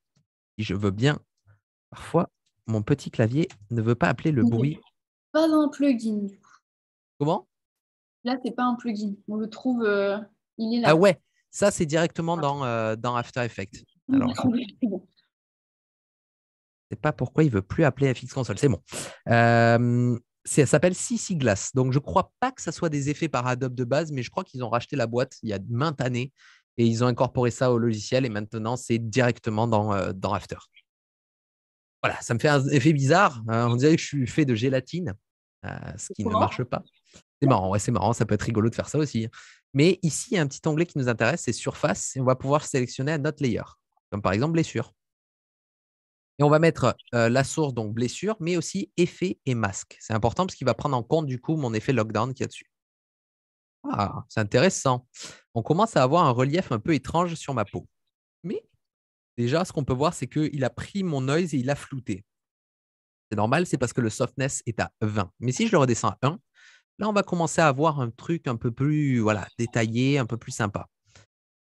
Je veux bien, parfois, mon petit clavier ne veut pas appeler le bruit. Pas un plugin, Comment Là, c'est pas un plugin. On le trouve, euh, il est là. Ah ouais, ça, c'est directement ah. dans, euh, dans After Effects. Alors, sais pas pourquoi il veut plus appeler FX Console. C'est bon. Euh, ça s'appelle CC Glass. Donc, je crois pas que ça soit des effets par Adobe de base, mais je crois qu'ils ont racheté la boîte il y a maintes années et ils ont incorporé ça au logiciel et maintenant, c'est directement dans, dans After voilà, ça me fait un effet bizarre. Hein. on dirait que je suis fait de gélatine, euh, ce qui ne marche pas. C'est marrant, ouais, c'est marrant, ça peut être rigolo de faire ça aussi. Hein. Mais ici, il y a un petit onglet qui nous intéresse, c'est surface, et on va pouvoir sélectionner un autre layer, comme par exemple blessure. Et on va mettre euh, la source, donc blessure, mais aussi effet et masque. C'est important parce qu'il va prendre en compte du coup mon effet lockdown qu'il y a dessus. Ah, c'est intéressant. On commence à avoir un relief un peu étrange sur ma peau. Mais Déjà, ce qu'on peut voir, c'est qu'il a pris mon noise et il a flouté. C'est normal, c'est parce que le softness est à 20. Mais si je le redescends à 1, là, on va commencer à avoir un truc un peu plus voilà, détaillé, un peu plus sympa.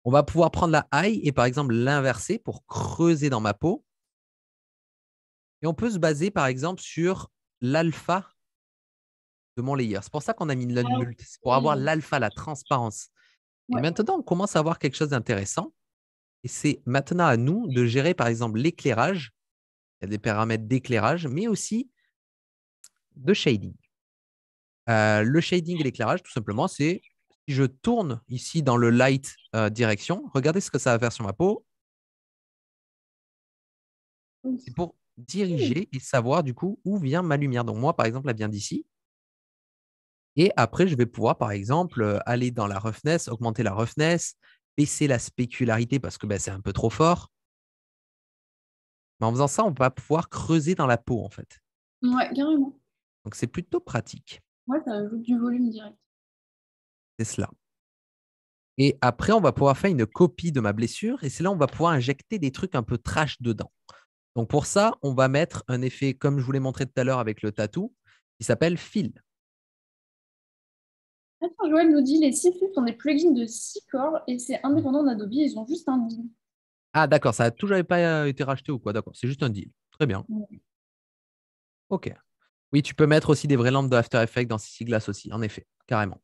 On va pouvoir prendre la high et par exemple l'inverser pour creuser dans ma peau. Et on peut se baser par exemple sur l'alpha de mon layer. C'est pour ça qu'on a mis le ah C'est pour avoir l'alpha, la transparence. Et maintenant, on commence à avoir quelque chose d'intéressant. Et c'est maintenant à nous de gérer, par exemple, l'éclairage. Il y a des paramètres d'éclairage, mais aussi de shading. Euh, le shading et l'éclairage, tout simplement, c'est si je tourne ici dans le light euh, direction, regardez ce que ça va faire sur ma peau. C'est pour diriger et savoir du coup où vient ma lumière. Donc moi, par exemple, elle vient d'ici. Et après, je vais pouvoir, par exemple, euh, aller dans la roughness, augmenter la roughness, baisser la spécularité parce que bah, c'est un peu trop fort. Mais en faisant ça, on va pouvoir creuser dans la peau, en fait. Ouais, carrément. Donc c'est plutôt pratique. Ouais, ça ajoute du volume direct. C'est cela. Et après, on va pouvoir faire une copie de ma blessure et c'est là on va pouvoir injecter des trucs un peu trash dedans. Donc pour ça, on va mettre un effet comme je vous l'ai montré tout à l'heure avec le tatou qui s'appelle fil. Joël nous dit les Flux sont des plugins de 6 corps et c'est indépendant d'Adobe, ils ont juste un deal. Ah, d'accord, ça n'a toujours pas euh, été racheté ou quoi D'accord, c'est juste un deal. Très bien. Ok. Oui, tu peux mettre aussi des vraies lampes de After Effects dans CC Glass aussi, en effet, carrément.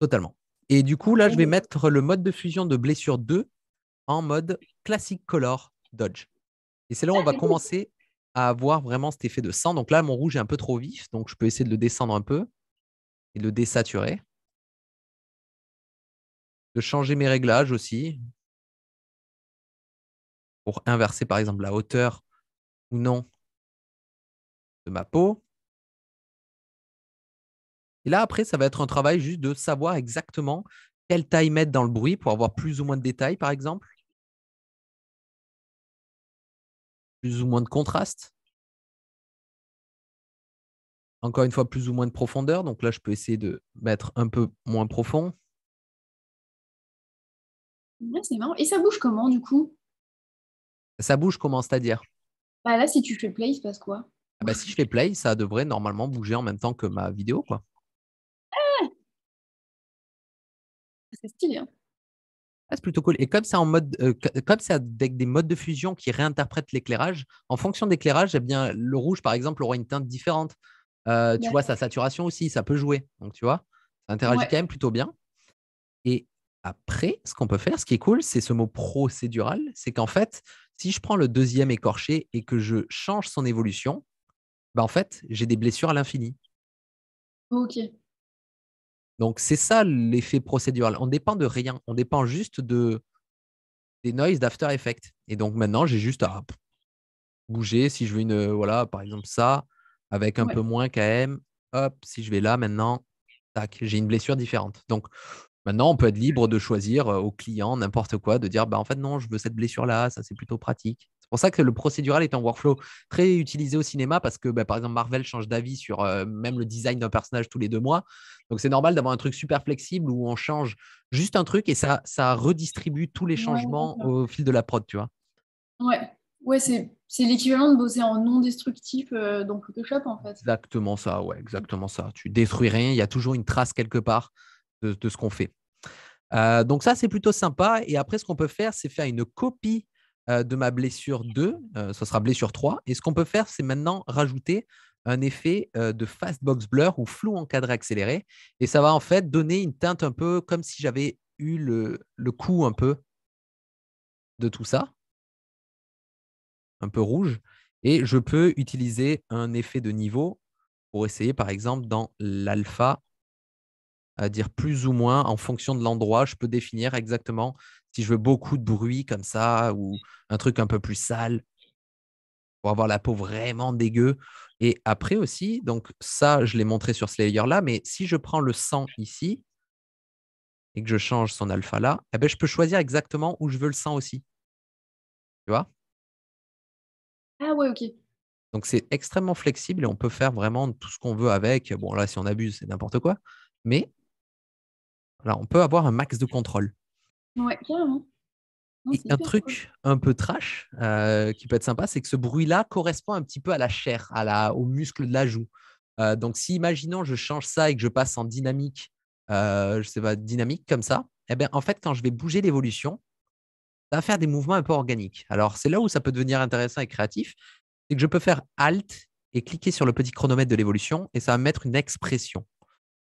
Totalement. Et du coup, là, je vais mettre le mode de fusion de blessure 2 en mode Classic color dodge. Et c'est là où on ah, va commencer à avoir vraiment cet effet de sang. Donc là, mon rouge est un peu trop vif, donc je peux essayer de le descendre un peu et de le désaturer. De changer mes réglages aussi pour inverser par exemple la hauteur ou non de ma peau. Et là, après, ça va être un travail juste de savoir exactement quelle taille mettre dans le bruit pour avoir plus ou moins de détails, par exemple. Plus ou moins de contraste. Encore une fois, plus ou moins de profondeur. Donc là, je peux essayer de mettre un peu moins profond. c'est marrant. Et ça bouge comment, du coup Ça bouge comment, c'est-à-dire bah Là, si tu fais play, il se passe quoi ah bah, Si je fais play, ça devrait normalement bouger en même temps que ma vidéo. quoi. Ah c'est stylé. Hein. Ah, c'est plutôt cool. Et comme c'est en mode, euh, comme avec des modes de fusion qui réinterprètent l'éclairage, en fonction d'éclairage, eh bien, le rouge, par exemple, aura une teinte différente. Euh, tu vois, sa saturation aussi, ça peut jouer. Donc, tu vois, ça interagit quand même plutôt bien. Et après, ce qu'on peut faire, ce qui est cool, c'est ce mot procédural. C'est qu'en fait, si je prends le deuxième écorché et que je change son évolution, bah en fait, j'ai des blessures à l'infini. Ok. Donc, c'est ça l'effet procédural. On dépend de rien. On dépend juste de, des noises d'After effect Et donc, maintenant, j'ai juste à bouger si je veux une. Euh, voilà, par exemple, ça avec un peu moins KM. Hop, si je vais là maintenant, tac, j'ai une blessure différente. Donc maintenant, on peut être libre de choisir euh, au client n'importe quoi, de dire bah en fait non, je veux cette blessure là, ça c'est plutôt pratique. C'est pour ça que le procédural est un workflow très utilisé au cinéma parce que bah, par exemple Marvel change d'avis sur euh, même le design d'un personnage tous les deux mois. Donc c'est normal d'avoir un truc super flexible où on change juste un truc et ça ça redistribue tous les changements au fil de la prod, tu vois. Ouais, Ouais, c'est l'équivalent de bosser en non destructif euh, dans Photoshop, en fait. Exactement ça, ouais, exactement ça. Tu détruis rien, il y a toujours une trace quelque part de, ce qu'on fait. Euh, donc ça, c'est plutôt sympa. Et après, ce qu'on peut faire, c'est faire une copie euh, de ma blessure 2. ça sera blessure 3. Et ce qu'on peut faire, c'est maintenant rajouter un effet de fast box blur ou flou encadré accéléré. Et ça va en fait donner une teinte un peu comme si j'avais eu le coup un peu de tout ça un peu rouge, et je peux utiliser un effet de niveau pour essayer, par exemple, dans l'alpha, à dire plus ou moins en fonction de l'endroit, je peux définir exactement si je veux beaucoup de bruit comme ça ou un truc un peu plus sale pour avoir la peau vraiment dégueu. Et après aussi, donc ça, je l'ai montré sur ce layer là, mais si je prends le sang ici et que je change son alpha là, eh ben, je peux choisir exactement où je veux le sang aussi. Tu vois ah ouais, ok. Donc c'est extrêmement flexible et on peut faire vraiment tout ce qu'on veut avec. Bon, là, si on abuse, c'est n'importe quoi. Mais on peut avoir un max de contrôle. Ouais, carrément. un truc un peu trash euh, qui peut être sympa, c'est que ce bruit-là correspond un petit peu à la chair, à la, au muscle de la joue. Euh, donc, si imaginons je change ça et que je passe en dynamique, euh, je sais pas, dynamique comme ça, eh ben, en fait, quand je vais bouger l'évolution, ça va faire des mouvements un peu organiques. Alors, c'est là où ça peut devenir intéressant et créatif. C'est que je peux faire Alt et cliquer sur le petit chronomètre de l'évolution et ça va mettre une expression.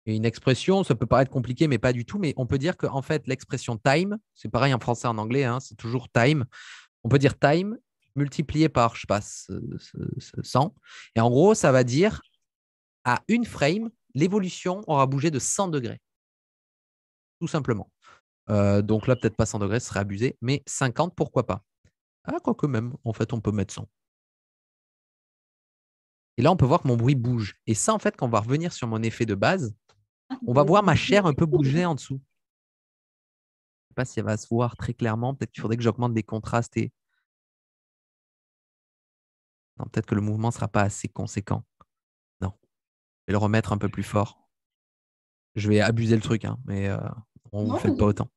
Et une expression, ça peut paraître compliqué, mais pas du tout. Mais on peut dire en fait, l'expression time, c'est pareil en français, en anglais, hein, c'est toujours time. On peut dire time multiplié par, je passe 100. Et en gros, ça va dire à une frame, l'évolution aura bougé de 100 degrés. Tout simplement. Euh, donc là, peut-être pas 100 degrés, ce serait abusé, mais 50, pourquoi pas Ah, quoique même, en fait, on peut mettre 100. Et là, on peut voir que mon bruit bouge. Et ça, en fait, quand on va revenir sur mon effet de base, ah, on va voir ma chair un peu bouger en dessous. Je ne sais pas si elle va se voir très clairement. Peut-être qu'il faudrait que j'augmente des contrastes et. Non, peut-être que le mouvement ne sera pas assez conséquent. Non. Je vais le remettre un peu plus fort. Je vais abuser le truc, hein, mais. Euh, on ne fait pas autant.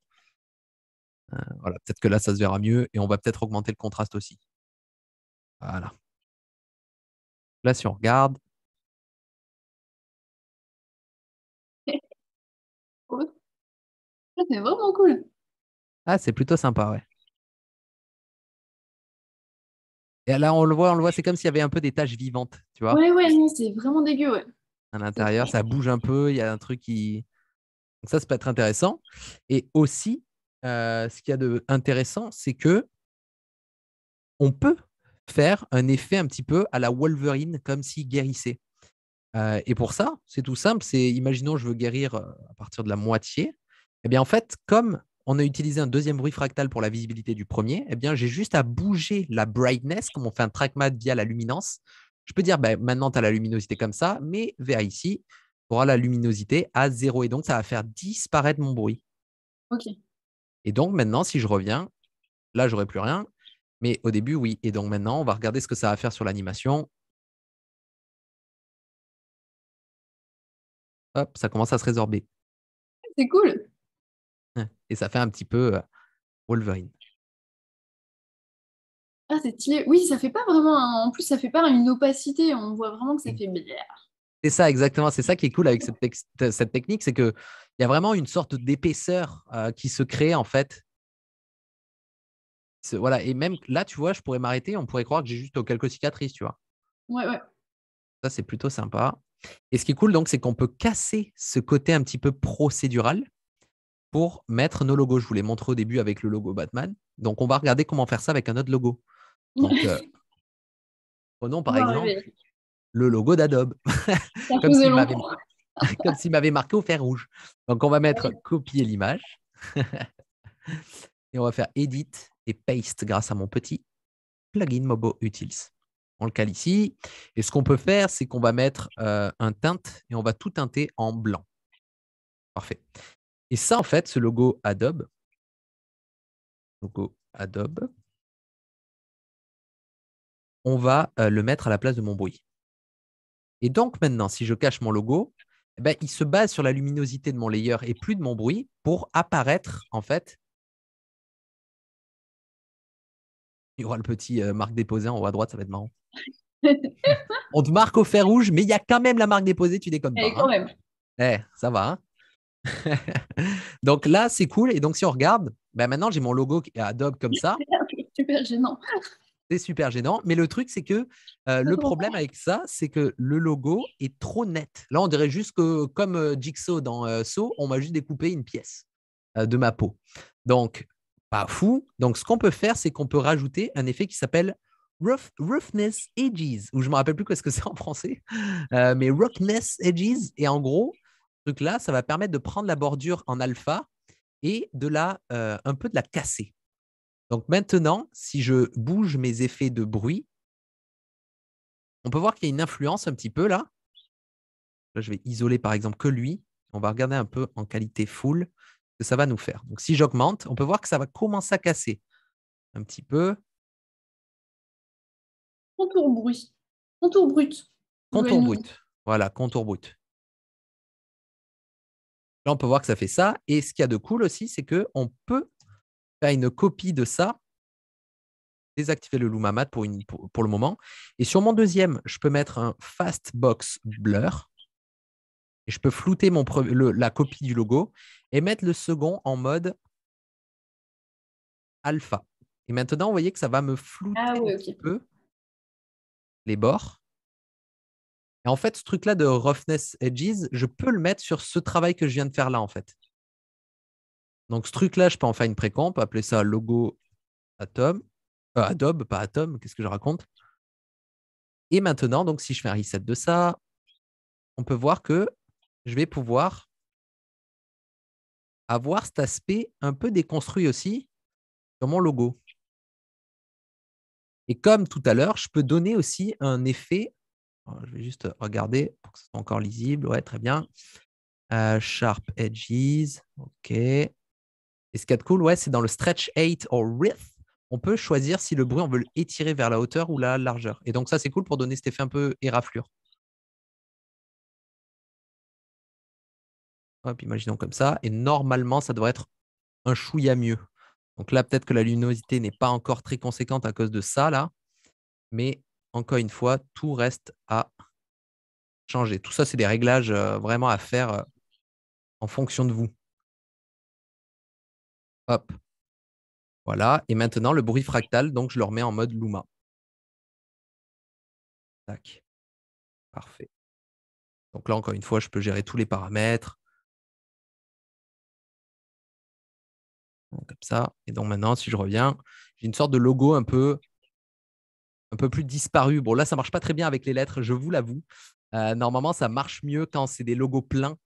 Euh, voilà, peut-être que là, ça se verra mieux et on va peut-être augmenter le contraste aussi. Voilà. Là, si on regarde. (laughs) C'est vraiment cool. Ah, c'est plutôt sympa, ouais. Et là, on le voit, on le voit, c'est comme s'il y avait un peu des tâches vivantes, tu vois. c'est vraiment dégueu, À l'intérieur, ça bouge un peu, il y a un truc qui. Donc ça, ça peut être intéressant. Et aussi, euh, ce qu'il y a de intéressant, c'est que on peut faire un effet un petit peu à la Wolverine, comme s'il guérissait. Euh, et pour ça, c'est tout simple. C'est imaginons, je veux guérir euh, à partir de la moitié. Eh bien, en fait, comme on a utilisé un deuxième bruit fractal pour la visibilité du premier, eh bien, j'ai juste à bouger la brightness, comme on fait un trackmat via la luminance. Je peux dire, ben, maintenant, tu as la luminosité comme ça, mais vers ici, Aura la luminosité à zéro. Et donc, ça va faire disparaître mon bruit. OK. Et donc, maintenant, si je reviens, là, j'aurai plus rien. Mais au début, oui. Et donc, maintenant, on va regarder ce que ça va faire sur l'animation. Hop, ça commence à se résorber. C'est cool. Hein, et ça fait un petit peu euh, Wolverine. Ah, c'est stylé. Oui, ça fait pas vraiment. En plus, ça fait pas une opacité. On voit vraiment que ça fait bizarre. C'est ça, exactement. C'est ça qui est cool avec cette, technique, c'est qu'il y a vraiment une sorte d'épaisseur euh, qui se crée, en fait. Voilà. Et même là, tu vois, je pourrais m'arrêter, on pourrait croire que j'ai juste quelques cicatrices, tu vois. Ouais, ouais. Ça, c'est plutôt sympa. Et ce qui est cool, donc, c'est qu'on peut casser ce côté un petit peu procédural pour mettre nos logos. Je vous l'ai montré au début avec le logo Batman. Donc, on va regarder comment faire ça avec un autre logo. Donc, (laughs) euh, prenons par exemple le logo d'Adobe. (laughs) (laughs) comme s'il m'avait marqué, au fer rouge. Donc, on va mettre copier l'image. (laughs) et on va faire edit et paste grâce à mon petit plugin Mobo Utils. On le cale ici. Et ce qu'on peut faire, c'est qu'on va mettre euh, un teinte et on va tout teinter en blanc. Parfait. Et ça, en fait, ce logo Adobe, logo Adobe, on va euh, le mettre à la place de mon bruit. Et donc maintenant, si je cache mon logo, eh ben, il se base sur la luminosité de mon layer et plus de mon bruit pour apparaître en fait. Il y aura le petit euh, marque déposée en haut à droite, ça va être marrant. (laughs) On te marque au fer rouge, mais il y a quand même la marque déposée, tu déconnes Elle eh, pas. Quand hein. même. Eh, ça va. Hein. (laughs) donc là, c'est cool. Et donc, si on regarde, ben maintenant, j'ai mon logo qui est Adobe comme ça. (laughs) Super gênant. C'est super gênant. Mais le truc, c'est que euh, le problème avec ça, c'est que le logo est trop net. Là, on dirait juste que, comme euh, Jigsaw dans euh, Saw, on m'a juste découpé une pièce de ma peau. Donc, pas fou. Donc, ce qu'on peut faire, c'est qu'on peut rajouter un effet qui s'appelle Roughness Edges, ou je ne me rappelle plus (laughs) qu'est-ce que c'est en français, mais Roughness Edges. Et en gros, ce truc-là, ça va permettre de prendre la bordure en alpha et de la, un peu de la casser. Donc maintenant, si je bouge mes effets de bruit, on peut voir qu'il y a une influence un petit peu là. Là, je vais isoler par exemple que lui. On va regarder un peu en qualité full ce que ça va nous faire. Donc si j'augmente, on peut voir que ça va commencer à casser un petit peu. Contour bruit. Contour brut. Contour brut. Voilà, contour brut. Là, on peut voir que ça fait ça. Et ce qu'il y a de cool aussi, c'est qu'on peut faire une copie de ça, désactiver le Lumamat pour, pour, le moment. Et sur mon deuxième, je peux mettre un Fastbox Blur. Et je peux flouter la copie du logo et mettre le second en mode alpha. Et maintenant, vous voyez que ça va me flouter ah un petit peu les bords. Et en fait, ce truc-là de roughness edges, je peux le mettre sur ce travail que je viens de faire là, en fait. Donc, ce truc-là, je peux en faire une peut appeler ça logo Atom, euh, Adobe, pas Atom, qu'est-ce que je raconte Et maintenant, donc, si je fais un reset de ça, on peut voir que je vais pouvoir avoir cet aspect un peu déconstruit aussi sur mon logo. Et comme tout à l'heure, je peux donner aussi un effet. Oh, je vais juste regarder pour que ce soit encore lisible. Ouais, très bien. Euh, sharp edges. OK. Et ce qui est cool, ouais, c'est dans le stretch 8 ou riff on peut choisir si le bruit, on veut l'étirer vers la hauteur ou la largeur. Et donc ça, c'est cool pour donner cet effet un peu éraflure. Hop, imaginons comme ça. Et normalement, ça devrait être un chouïa mieux. Donc là, peut-être que la luminosité n'est pas encore très conséquente à cause de ça, là. Mais encore une fois, tout reste à changer. Tout ça, c'est des réglages euh, vraiment à faire euh, en fonction de vous. Hop. Voilà. Et maintenant, le bruit fractal, donc je le remets en mode Luma. Tac. Parfait. Donc là, encore une fois, je peux gérer tous les paramètres. comme ça. Et donc maintenant, si je reviens, j'ai une sorte de logo un peu, un peu plus disparu. Bon, là, ça ne marche pas très bien avec les lettres, je vous l'avoue. Euh, normalement, ça marche mieux quand c'est des logos pleins.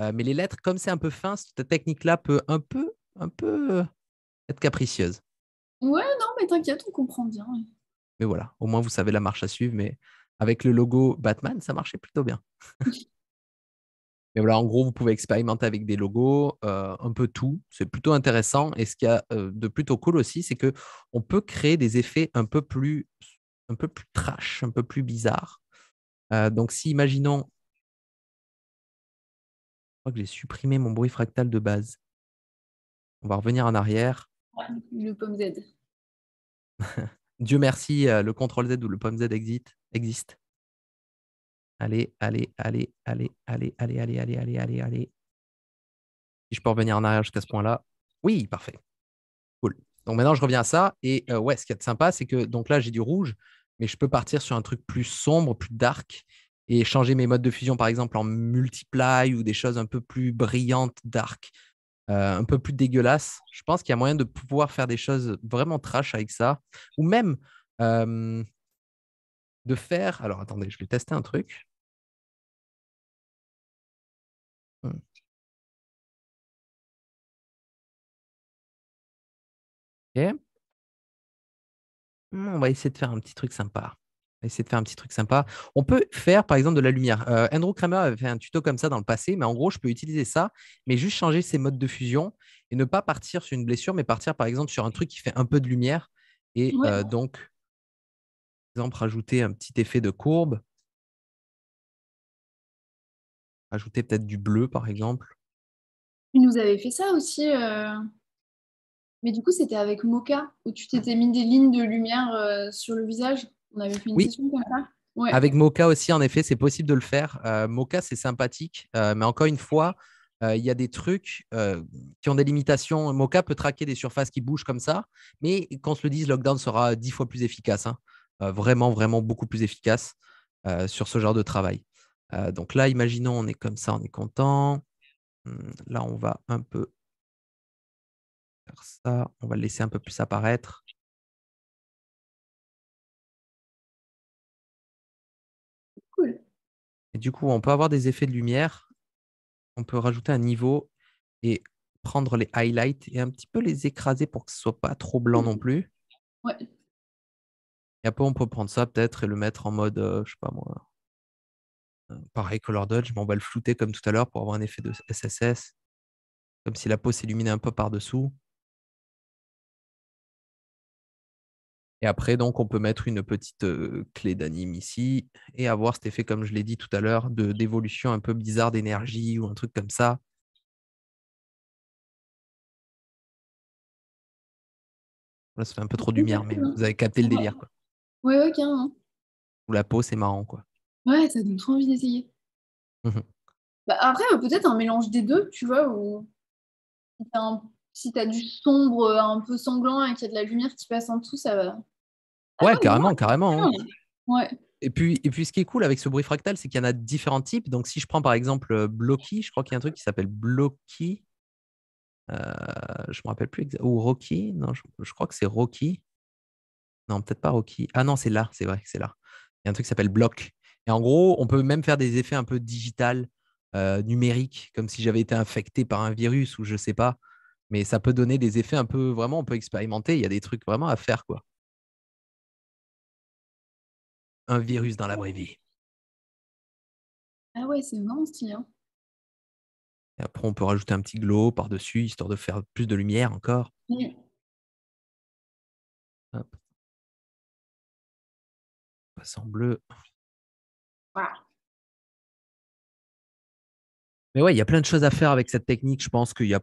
Euh, mais les lettres, comme c'est un peu fin, cette technique-là peut un peu un peu euh, être capricieuse. Ouais, non, mais t'inquiète, on comprend bien. Mais voilà, au moins vous savez la marche à suivre. Mais avec le logo Batman, ça marchait plutôt bien. (laughs) mais voilà, en gros, vous pouvez expérimenter avec des logos, euh, un peu tout. C'est plutôt intéressant. Et ce qu'il y a euh, de plutôt cool aussi, c'est que on peut créer des effets un peu plus, un peu plus trash, un peu plus bizarre. donc, si imaginons, je crois que j'ai supprimé mon bruit fractal de base. On va revenir en arrière. le pomme Z. (laughs) Dieu merci, euh, le Ctrl Z ou le pomme Z exit, existe. Allez, allez, allez, allez, allez, allez, allez, allez, allez, allez, allez. Si je peux revenir en arrière jusqu'à ce point-là. Oui, parfait. Cool. Donc maintenant, je reviens à ça. Et euh, ouais, ce qui est sympa, c'est que donc là, j'ai du rouge, mais je peux partir sur un truc plus sombre, plus dark, et changer mes modes de fusion, par exemple, en multiply ou des choses un peu plus brillantes, dark. Euh, un peu plus dégueulasse. Je pense qu'il y a moyen de pouvoir faire des choses vraiment trash avec ça. Ou même euh, de faire. Alors attendez, je vais tester un truc. Hmm. Hmm, on va essayer de faire un petit truc sympa essayer de faire un petit truc sympa. On peut faire, par exemple, de la lumière. Euh, Andrew Kramer avait fait un tuto comme ça dans le passé, mais en gros, je peux utiliser ça, mais juste changer ses modes de fusion et ne pas partir sur une blessure, mais partir, par exemple, sur un truc qui fait un peu de lumière. Et euh, donc, par exemple, rajouter un petit effet de courbe. Ajouter peut-être du bleu, par exemple. Tu nous avait fait ça aussi. Euh, mais du coup, c'était avec Mocha, où tu t'étais mis des lignes de lumière sur le visage. On avait fait Avec Mocha aussi, en effet, c'est possible de le faire. Euh, Mocha, c'est sympathique, euh, mais encore une fois, euh, il y a des trucs qui ont des limitations. Mocha peut traquer des surfaces qui bougent comme ça, mais qu'on se le dise, Lockdown sera dix fois plus efficace. Hein. vraiment, vraiment beaucoup plus efficace sur ce genre de travail. donc là, imaginons, on est comme ça, on est content. Hum, là, on va un peu faire ça. On va le laisser un peu plus apparaître. du coup, on peut avoir des effets de lumière, on peut rajouter un niveau et prendre les highlights et un petit peu les écraser pour que ce soit pas trop blanc non plus. Ouais. Et après, on peut prendre ça peut-être et le mettre en mode, je euh, je sais pas moi, euh, pareil color dodge, mais on va le flouter comme tout à l'heure pour avoir un effet de SSS, comme si la peau s'illuminait un peu par dessous. Et après, donc, on peut mettre une petite clé d'anime ici et avoir cet effet, comme je l'ai dit tout à l'heure, d'évolution un peu bizarre d'énergie ou un truc comme ça. Là, ça fait un peu trop de lumière, mais vous avez capté le délire. Quoi. Ouais, Ou la peau, c'est marrant, quoi. Ouais, ça donne trop envie d'essayer. Mmh bah, après, peut-être un mélange des deux, tu vois, ou un si tu as du sombre euh, un peu sanglant et qu'il y a de la lumière qui passe en dessous, ça va. ouais, ah carrément, carrément. Hein. Et puis, puis, ce qui est cool avec ce bruit fractal, c'est qu'il y en a différents types. Donc, si je prends par exemple euh, Blocky, je crois qu'il y a un truc qui s'appelle Blocky. Euh, je me rappelle plus Ou Rocky. Non, je, crois que c'est Rocky. Non, peut-être pas Rocky. Ah non, c'est là, c'est vrai, c'est là. Il y a un truc qui s'appelle Block. Et en gros, on peut même faire des effets un peu digital, euh, numérique, comme si j'avais été infecté par un virus ou je ne sais pas mais ça peut donner des effets un peu vraiment, on peut expérimenter, il y a des trucs vraiment à faire quoi. Un virus dans la vraie vie. Ah ouais, c'est vraiment stylé. Hein. après, on peut rajouter un petit glow par-dessus, histoire de faire plus de lumière encore. passe bleu. Voilà. Mais ouais, il y a plein de choses à faire avec cette technique. Je pense qu'il y a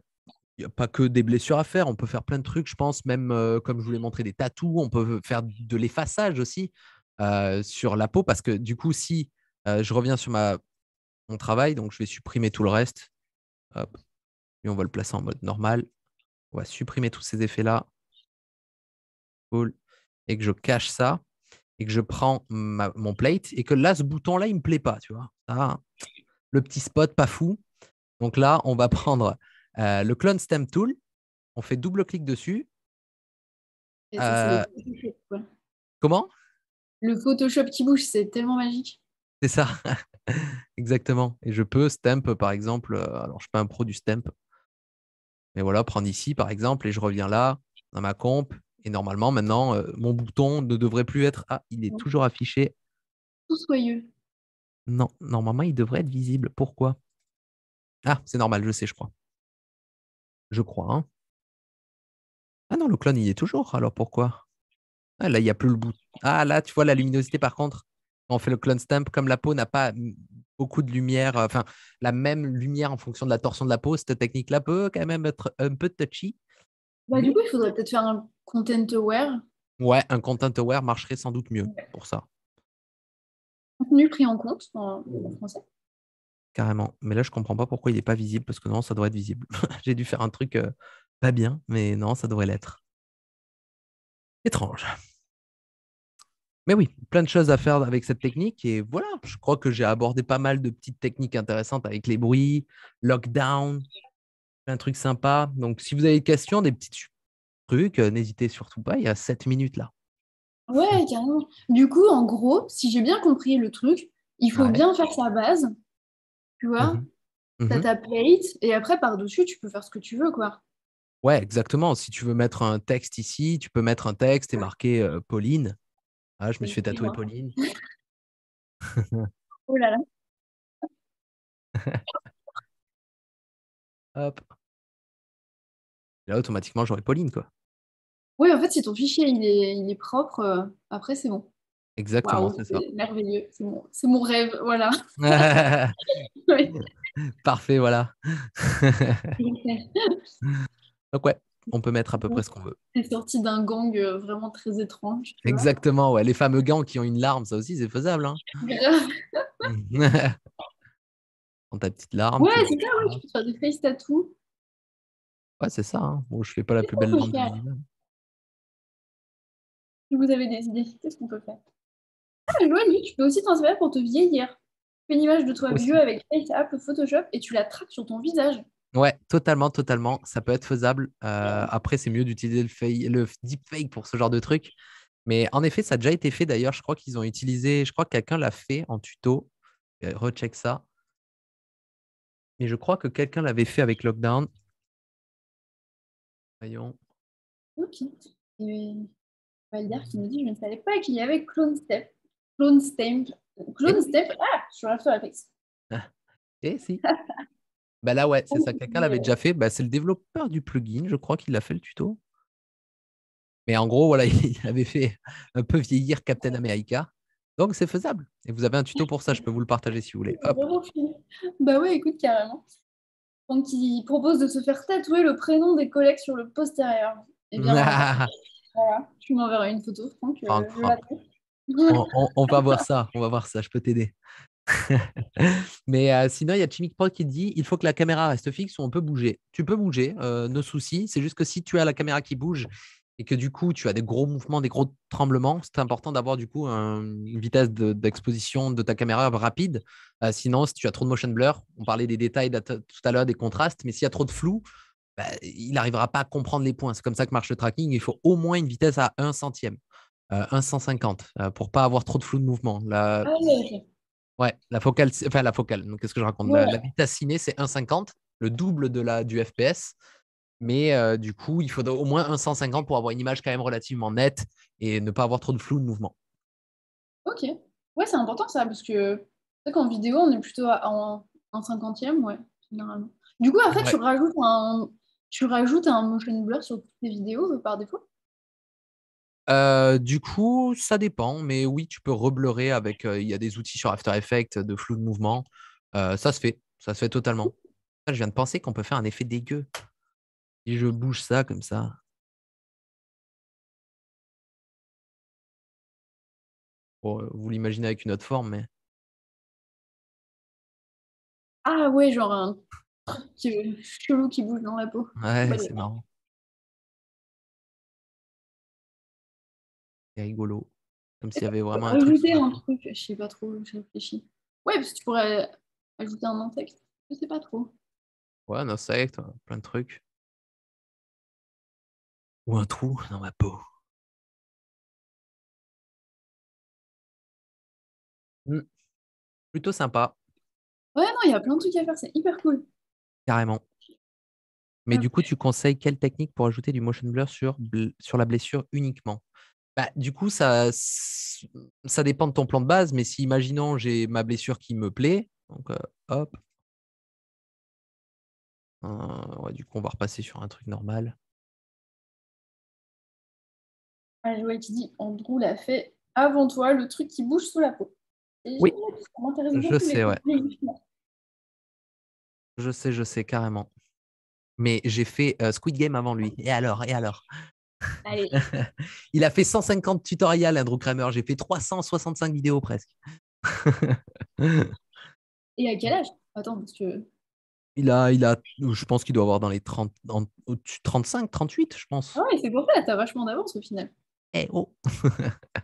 il n'y a pas que des blessures à faire, on peut faire plein de trucs, je pense, même euh, comme je vous l'ai montré, des tatous, on peut faire de l'effaçage aussi euh, sur la peau, parce que du coup, si euh, je reviens sur ma, mon travail, donc je vais supprimer tout le reste, et on va le placer en mode normal, on va supprimer tous ces effets-là, et que je cache ça, et que je prends mon plate, et que là, ce bouton-là, il ne me plaît pas, tu vois, ah, le petit spot pas fou, donc là, on va (laughs) prendre euh, le clone Stamp tool, on fait double clic dessus. Euh, comment Le Photoshop qui bouge, c'est tellement magique. C'est ça, (laughs) exactement. Et je peux stamp par exemple. Euh, alors je pas un pro du stamp. Mais voilà, prendre ici par exemple et je reviens là dans ma comp. Et normalement, maintenant, mon bouton ne devrait plus être. Ah, il est toujours affiché. Tout soyeux. Non, normalement, il devrait être visible. Pourquoi Ah, c'est normal, je sais, je crois je crois. Hein. Ah non, le clone, il est toujours. Alors pourquoi ah, Là, il n'y a plus le bout. Ah là, tu vois, la luminosité, par contre, quand on fait le clone stamp, comme la peau n'a pas beaucoup de lumière, euh, enfin, la même lumière en fonction de la torsion de la peau, cette technique-là peut quand même être un peu touchy. Bah, du coup, il faudrait peut-être faire un content aware. Ouais, un content aware marcherait sans doute mieux pour ça. Contenu pris en compte en français. Carrément. Mais là, je comprends pas pourquoi il n'est pas visible, parce que non, ça doit être visible. (laughs) J'ai dû faire un truc pas bien, mais non, ça devrait l'être. Étrange. Mais oui, plein de choses à faire avec cette technique. Et voilà, je crois que j'ai abordé pas mal de petites techniques intéressantes avec les bruits, lockdown, plein de trucs sympas. Donc, si vous avez des questions, des petits trucs, n'hésitez surtout pas. Il y a 7 minutes là. Ouais, carrément. Du coup, en gros, si j'ai bien compris le truc, il faut bien faire sa base, tu vois mmh mmh T'as ta et après, par-dessus, tu peux faire ce que tu veux, quoi. Ouais, exactement. Si tu veux mettre un texte ici, tu peux mettre un texte et marquer euh, Pauline. Ah, je me suis fait tatouer Pauline. (laughs) (laughs) oh là là. (laughs) Hop. Là, automatiquement, j'aurai Pauline, quoi. Oui, en fait, si ton fichier il est, propre, euh, après, c'est bon. Exactement, c'est ça. Merveilleux, c'est mon, rêve, voilà. (laughs) Parfait, voilà. (laughs) Donc ouais, on peut mettre à peu près ce qu'on veut. C'est sorti d'un gang euh, vraiment très étrange. Exactement, ouais. Les fameux gangs qui ont une larme, ça aussi, c'est faisable. Hein. (laughs) Dans ta petite larme. Ouais, c'est ça, ouais, tu peux faire des face tattoos Ouais, c'est ça. Hein. Bon, je fais pas la plus belle larme. Si vous avez des idées, qu'est-ce qu'on peut faire ah, tu peux aussi t'en servir pour te vieillir. Tu fais une image de toi aussi. vieux avec Apple, Photoshop et tu la traques sur ton visage. Ouais, totalement, totalement. Ça peut être faisable. Euh, après, c'est mieux d'utiliser le, le, deepfake pour ce genre de truc. Mais en effet, ça a déjà été fait d'ailleurs. Je crois qu'ils ont utilisé, je crois que quelqu'un l'a fait en tuto. Euh, recheck ça. Mais je crois que quelqu'un l'avait fait avec Lockdown. Voyons. Ok. Et Valder qui nous dit Je ne savais pas qu'il y avait Clone Step. Clone Stamp. Clone eh Stamp, ah, je suis sur la fixe. Ah, eh si. (laughs) bah là, ouais, c'est ça. Quelqu'un l'avait oh. déjà fait. Ben, c'est le développeur du plugin, je crois qu'il l'a fait le tuto. Mais en gros, voilà, (laughs) il avait fait un peu vieillir Captain America. Donc, c'est faisable. Et vous avez un tuto pour ça, je peux vous le partager si vous voulez. Bah ouais, écoute, carrément. Donc, il propose de se faire tatouer le prénom des collègues sur le postérieur. Eh bien, (laughs) voilà, tu m'enverras une photo, euh, Franck. Franck, (laughs) on, va voir ça, on va voir ça, je peux t'aider. (laughs) Mais euh, sinon, il y a Chimic Pro qui dit il faut que la caméra reste fixe ou on peut bouger. Tu peux bouger, euh, nos soucis. C'est juste que si tu as la caméra qui bouge et que du coup tu as des gros mouvements, des gros tremblements, c'est important d'avoir du coup une vitesse d'exposition de, ta caméra rapide. Euh, sinon, si tu as trop de motion blur, on parlait des détails tout à l'heure, des contrastes, mais s'il y a trop de flou, bah, il n'arrivera pas à comprendre les points. C'est comme ça que marche le tracking. Il faut au moins une vitesse à un centième. 1,150 euh, euh, pour pas avoir trop de flou de mouvement. La... Ah ouais, la focale, enfin la focale, qu'est-ce que je raconte la, vitesse ciné, c'est 1,50, le double de la, du FPS. Mais euh, du coup, il faudrait au moins 150 pour avoir une image quand même relativement nette et ne pas avoir trop de flou de mouvement. Ok. Ouais, c'est important ça, parce que c'est qu'en vidéo, on est plutôt en 50 e ouais, Du coup, en fait, tu, un, tu rajoutes un motion blur sur toutes tes vidéos par défaut du coup, ça dépend, mais oui, tu peux rebleurer avec. Il y a des outils sur After Effects de flou de mouvement. ça se fait, ça se fait totalement. je viens de penser qu'on peut faire un effet dégueu. si je bouge ça comme ça. vous l'imaginez avec une autre forme, mais. Ah ouais, genre un chelou qui bouge dans la peau. ouais c'est marrant. rigolo. Comme s'il y avait vraiment un truc. un truc, je sais pas trop, j'ai réfléchis. Ouais, parce que tu pourrais ajouter un insecte, je sais pas trop. Ouais, un insecte, hein, plein de trucs. Ou un trou dans ma peau. Hmm. Plutôt sympa. Ouais, non, il y a plein de trucs à faire, c'est hyper cool. Carrément. Mais du coup, tu conseilles quelle technique pour ajouter du motion blur sur, sur la blessure uniquement bah, du coup, ça, dépend de ton plan de base, mais si, imaginons, j'ai ma blessure qui me plaît, donc hop. Hein, ouais, du coup, on va repasser sur un truc normal. Ah, je vois Andrew l'a fait avant toi, le truc qui bouge sous la peau. oui, je sais, ouais. Je sais, je sais, carrément. Mais j'ai fait Squid Game avant lui. Et alors, et alors Allez. (laughs) Il a fait 150 tutoriels, Andrew hein, Kramer. J'ai fait 365 vidéos presque. (laughs) Et à quel âge Attends, parce que. Il a, il a, je pense qu'il doit avoir dans les 30, 35, 38, je pense. Ah ouais, c'est pour ça, t'as vachement d'avance au final. Eh, oh (laughs)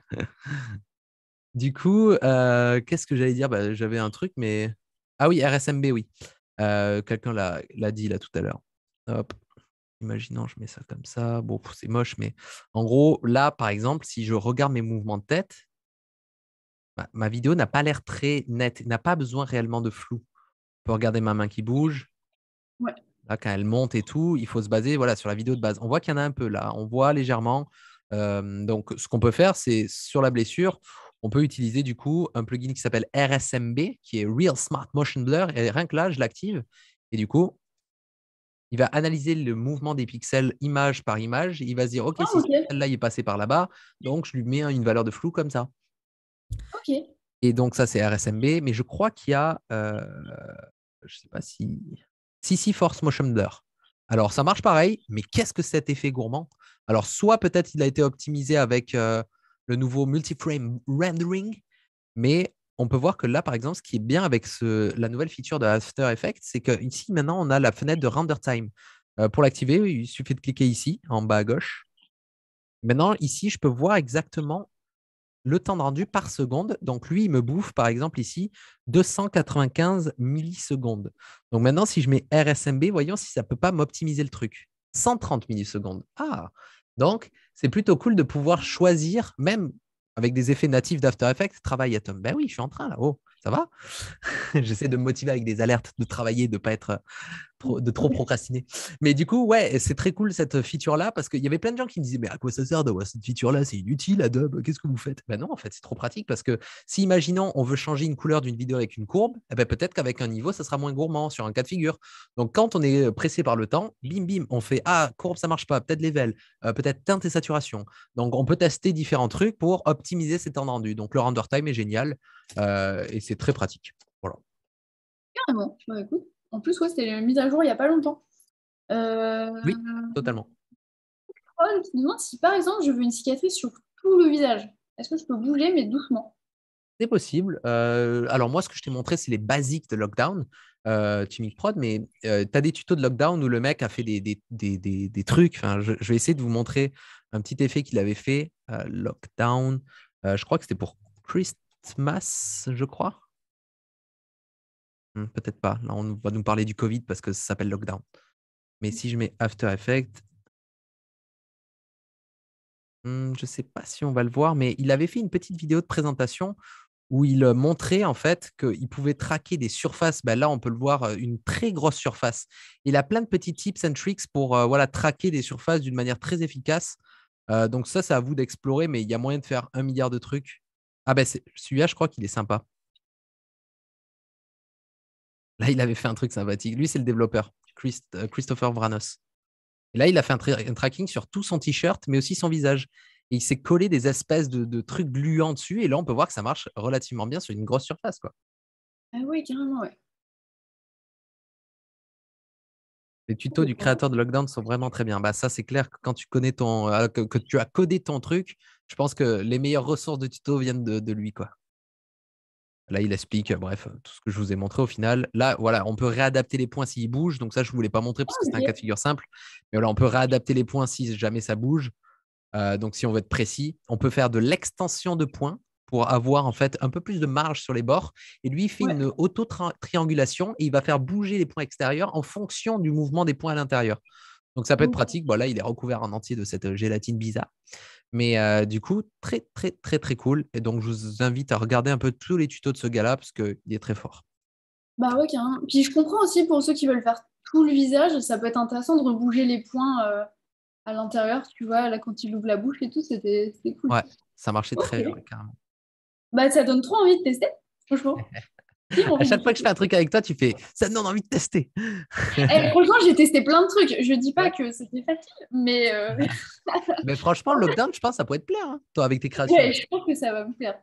Du coup, euh, qu'est-ce que j'allais dire bah, J'avais un truc, mais. Ah oui, RSMB, oui. Euh, quelqu'un l'a dit là tout à l'heure. Hop imaginons, je mets ça comme ça. Bon, c'est moche, mais en gros, là, par exemple, si je regarde mes mouvements de tête, ma vidéo n'a pas l'air très nette, n'a pas besoin réellement de flou. On peut regarder ma main qui bouge. Là, quand elle monte et tout, il faut se baser voilà, sur la vidéo de base. On voit qu'il y en a un peu là, on voit légèrement. donc, ce qu'on peut faire, c'est sur la blessure, on peut utiliser du coup un plugin qui s'appelle RSMB, qui est Real Smart Motion Blur. Et rien que là, je l'active. Et du coup, il va analyser le mouvement des pixels image par image. Il va se dire, OK, ah, si celle-là est passé par là-bas, donc je lui mets une valeur de flou comme ça. OK. Et donc, ça, c'est RSMB. Mais je crois qu'il y a, euh, je ne sais pas si. Si, si, Force Motion Blur. Alors, ça marche pareil, mais qu'est-ce que cet effet gourmand Alors, soit peut-être il a été optimisé avec euh, le nouveau multi-frame rendering, mais on peut voir que là, par exemple, ce qui est bien avec la nouvelle feature de After Effects, c'est que ici maintenant, on a la fenêtre de render time. Euh, pour l'activer, il suffit de cliquer ici, en bas à gauche. Maintenant, ici, je peux voir exactement le temps de rendu par seconde. Donc, lui, il me bouffe, par exemple, ici, 295 millisecondes. Donc, maintenant, si je mets RSMB, voyons si ça ne peut pas m'optimiser le truc. 130 millisecondes. Ah Donc, c'est plutôt cool de pouvoir choisir, même avec des effets natifs d'After Effects, travaille Tom. Ben oui, je suis en train là. Oh, ça va (laughs) J'essaie de me motiver avec des alertes, de travailler, de ne pas être de trop procrastiner. Mais du coup, ouais, c'est très cool cette feature-là parce qu'il y avait plein de gens qui me disaient Mais à quoi ça sert d'avoir cette feature-là C'est inutile, Adobe, qu'est-ce que vous faites Ben non, en fait, c'est trop pratique parce que si, imaginons, on veut changer une couleur d'une vidéo avec une courbe, eh ben, peut-être qu'avec un niveau, ça sera moins gourmand sur un cas de figure. Donc, quand on est euh, pressé par le temps, bim, bim, on fait Ah, courbe, ça marche pas, peut-être level, euh, peut-être teinte et saturation. Donc, on peut tester différents trucs pour optimiser ces temps de rendu. Donc, le render time est génial euh, et c'est très pratique. Voilà. Carrément, bah, en plus, ouais, c'était mise à jour il n'y a pas longtemps. Euh, oui, totalement. Ron oh, qui demande si par exemple je veux une cicatrice sur tout le visage. Est-ce que je peux bouger mais doucement C'est possible. Euh, alors moi, ce que je t'ai montré, c'est les basiques de lockdown. Euh, Timic Prod, mais euh, tu as des tutos de lockdown où le mec a fait des, des, des, des, trucs. Enfin, je, vais essayer de vous montrer un petit effet qu'il avait fait. lockdown, je crois que c'était pour Christmas, je crois. Mmh, peut-être pas. Là, on va nous parler du Covid parce que ça s'appelle lockdown. Mais mmh. si je mets After Effects, mmh, je ne sais pas si on va le voir, mais il avait fait une petite vidéo de présentation où il montrait en fait qu'il pouvait traquer des surfaces. Bah, là, on peut le voir, une très grosse surface. Il a plein de petits tips and tricks pour voilà, traquer des surfaces d'une manière très efficace. donc ça, c'est à vous d'explorer, mais il y a moyen de faire un milliard de trucs. Ah ben celui-là, je crois qu'il est sympa. Là, il avait fait un truc sympathique. Lui, c'est le développeur, euh, Christopher Vranos. Et là, il a fait un, tracking sur tout son t-shirt, mais aussi son visage. Et il s'est collé des espèces de, trucs gluants dessus. Et là, on peut voir que ça marche relativement bien sur une grosse surface. Quoi. Ah oui, carrément, ouais. Les tutos oh, du créateur de Lockdown sont vraiment très bien. Bah, ça, c'est clair que quand tu connais ton. Euh, que, tu as codé ton truc, je pense que les meilleures ressources de tutos viennent de, de lui, quoi. Là, il explique, bref, tout ce que je vous ai montré au final. Là, voilà, on peut réadapter les points s'ils bougent. Donc ça, je ne voulais pas montrer parce que c'est un cas de figure simple. Mais voilà, on peut réadapter les points si jamais ça bouge. donc si on veut être précis, on peut faire de l'extension de points pour avoir en fait un peu plus de marge sur les bords. Et lui, il fait une auto-triangulation et il va faire bouger les points extérieurs en fonction du mouvement des points à l'intérieur. Donc ça peut être mmh. pratique. Voilà, il est recouvert en entier de cette euh, gélatine bizarre. Mais euh, du coup, très, très, très, très cool. Et donc, je vous invite à regarder un peu tous les tutos de ce gars-là parce qu'il est très fort. Bah ouais, hein. Puis je comprends aussi pour ceux qui veulent faire tout le visage, ça peut être intéressant de rebouger les points euh, à l'intérieur, tu vois, là quand il ouvre la bouche et tout, c'était cool. Ouais, ça marchait très bien, carrément. Bah ça donne trop envie de tester, franchement. (laughs) à chaque fois que je fais un truc avec toi, tu fais ça me donne envie de tester. Eh, (laughs) franchement, j'ai testé plein de trucs. Je dis pas que c'était facile, mais. Euh, (laughs) mais franchement, le lockdown, je pense, ça pourrait te plaire, hein, toi, avec tes créations. je pense que ça va me plaire.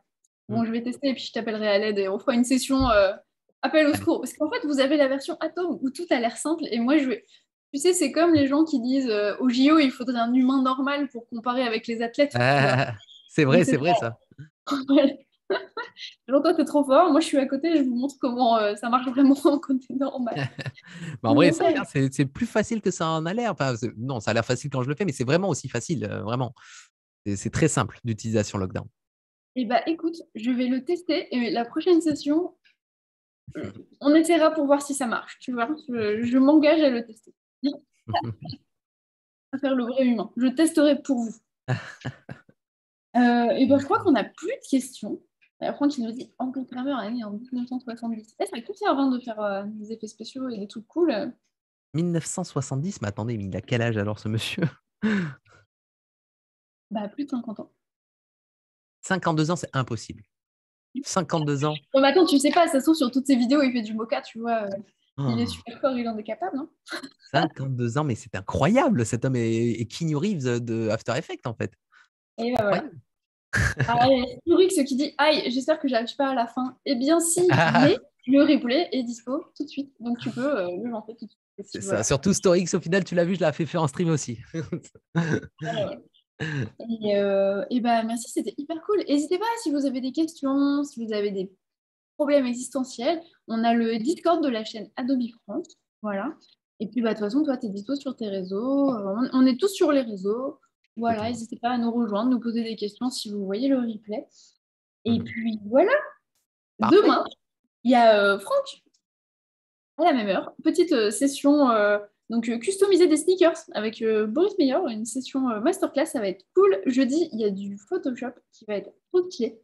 Mm. Bon, je vais tester et puis je t'appellerai à l'aide et on fera une session euh, appel au secours. Parce qu'en fait, vous avez la version Atom où tout a l'air simple et moi, je vais. Tu sais, c'est comme les gens qui disent euh, au JO, il faudrait un humain normal pour comparer avec les athlètes. Ah, c'est vrai, c'est vrai ça. (laughs) J'entends, (laughs) t'es trop fort. Moi, je suis à côté, je vous montre comment euh, ça marche vraiment (laughs) en côté normal. (laughs) Bah, en vrai, c'est plus facile que ça en a l'air. Enfin, non, ça a l'air facile quand je le fais, mais c'est vraiment aussi facile, euh, vraiment. C'est très simple d'utilisation Lockdown. et eh bah, écoute, je vais le tester et la prochaine session, euh, on essaiera pour voir si ça marche. Tu vois, je, m'engage à le tester. à faire le vrai humain. Je testerai pour vous. et ben, je crois qu'on n'a plus de questions. Et après, il nous dit Angle Kramer, est en 1970. Eh, ça les avant hein, de faire euh, des effets spéciaux et des trucs cool. 1970, mais attendez, mais il a quel âge alors ce monsieur Bah, plus de 50 ans. 52 ans, c'est impossible. 52 ans. Bon, maintenant, bah, attends, tu sais pas, ça se trouve sur toutes ses vidéos, il fait du mocha, tu vois. Euh, ah. Il est super fort, il en est capable, non hein. 52 ans, mais c'est incroyable. Cet homme est, est Keanu Reeves euh, de After Effects, en fait. Et bah, voilà. Alors ah ce qui dit Aïe, j'espère que je j'arrive pas à la fin. Eh bien, si, ah. mais le replay est dispo tout de suite. Donc, tu peux euh, le lancer tout de suite. C'est ça. Surtout Storyx. au final, tu l'as vu, je l'ai fait faire en stream aussi. Ah et, euh, bah, merci, c'était hyper cool. N'hésitez pas si vous avez des questions, si vous avez des problèmes existentiels. On a le Discord de la chaîne Adobe France. Voilà. Et puis, bah, de toute façon, toi, tu es dispo sur tes réseaux. Euh, on est tous sur les réseaux. Voilà, n'hésitez pas à nous rejoindre, nous poser des questions si vous voyez le replay. Et mhm. puis voilà, demain, il y a euh, Franck à la même heure. Petite euh, session euh, donc customiser des sneakers avec Boris Meyer, une session masterclass, ça va être cool. Jeudi, il y a du Photoshop qui va être trop clé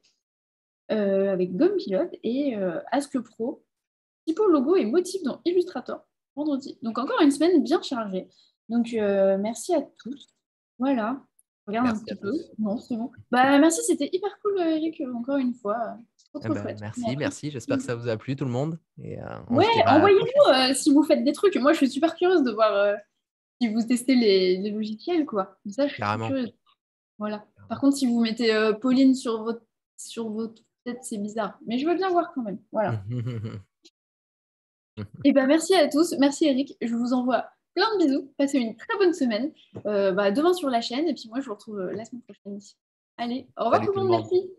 avec Gomme Pilote et Ask Pro. Typo logo et motif dans Illustrator vendredi. Donc encore une semaine bien chargée. Donc merci à tous. Voilà. Regarde un petit peu. Non, c'est bon. Bah, merci, c'était hyper cool, Eric, encore une fois. Eh ben, merci, merci. J'espère que ça vous a plu, tout le monde. Et, euh, ouais, envoyez-nous euh, si vous faites des trucs. Moi, je suis super curieuse de voir euh, si vous testez les, logiciels, quoi. ça, Voilà. Par contre, si vous mettez Pauline sur votre, sur votre tête, c'est bizarre. Mais je veux bien voir quand même. Voilà. (laughs) Et eh ben, merci à tous. Merci, Eric. Je vous envoie plein de bisous. Passez une très bonne semaine. Euh, bah, demain sur la chaîne. Et puis moi, je vous retrouve euh, la semaine prochaine. Allez, au revoir tout le monde. Merci.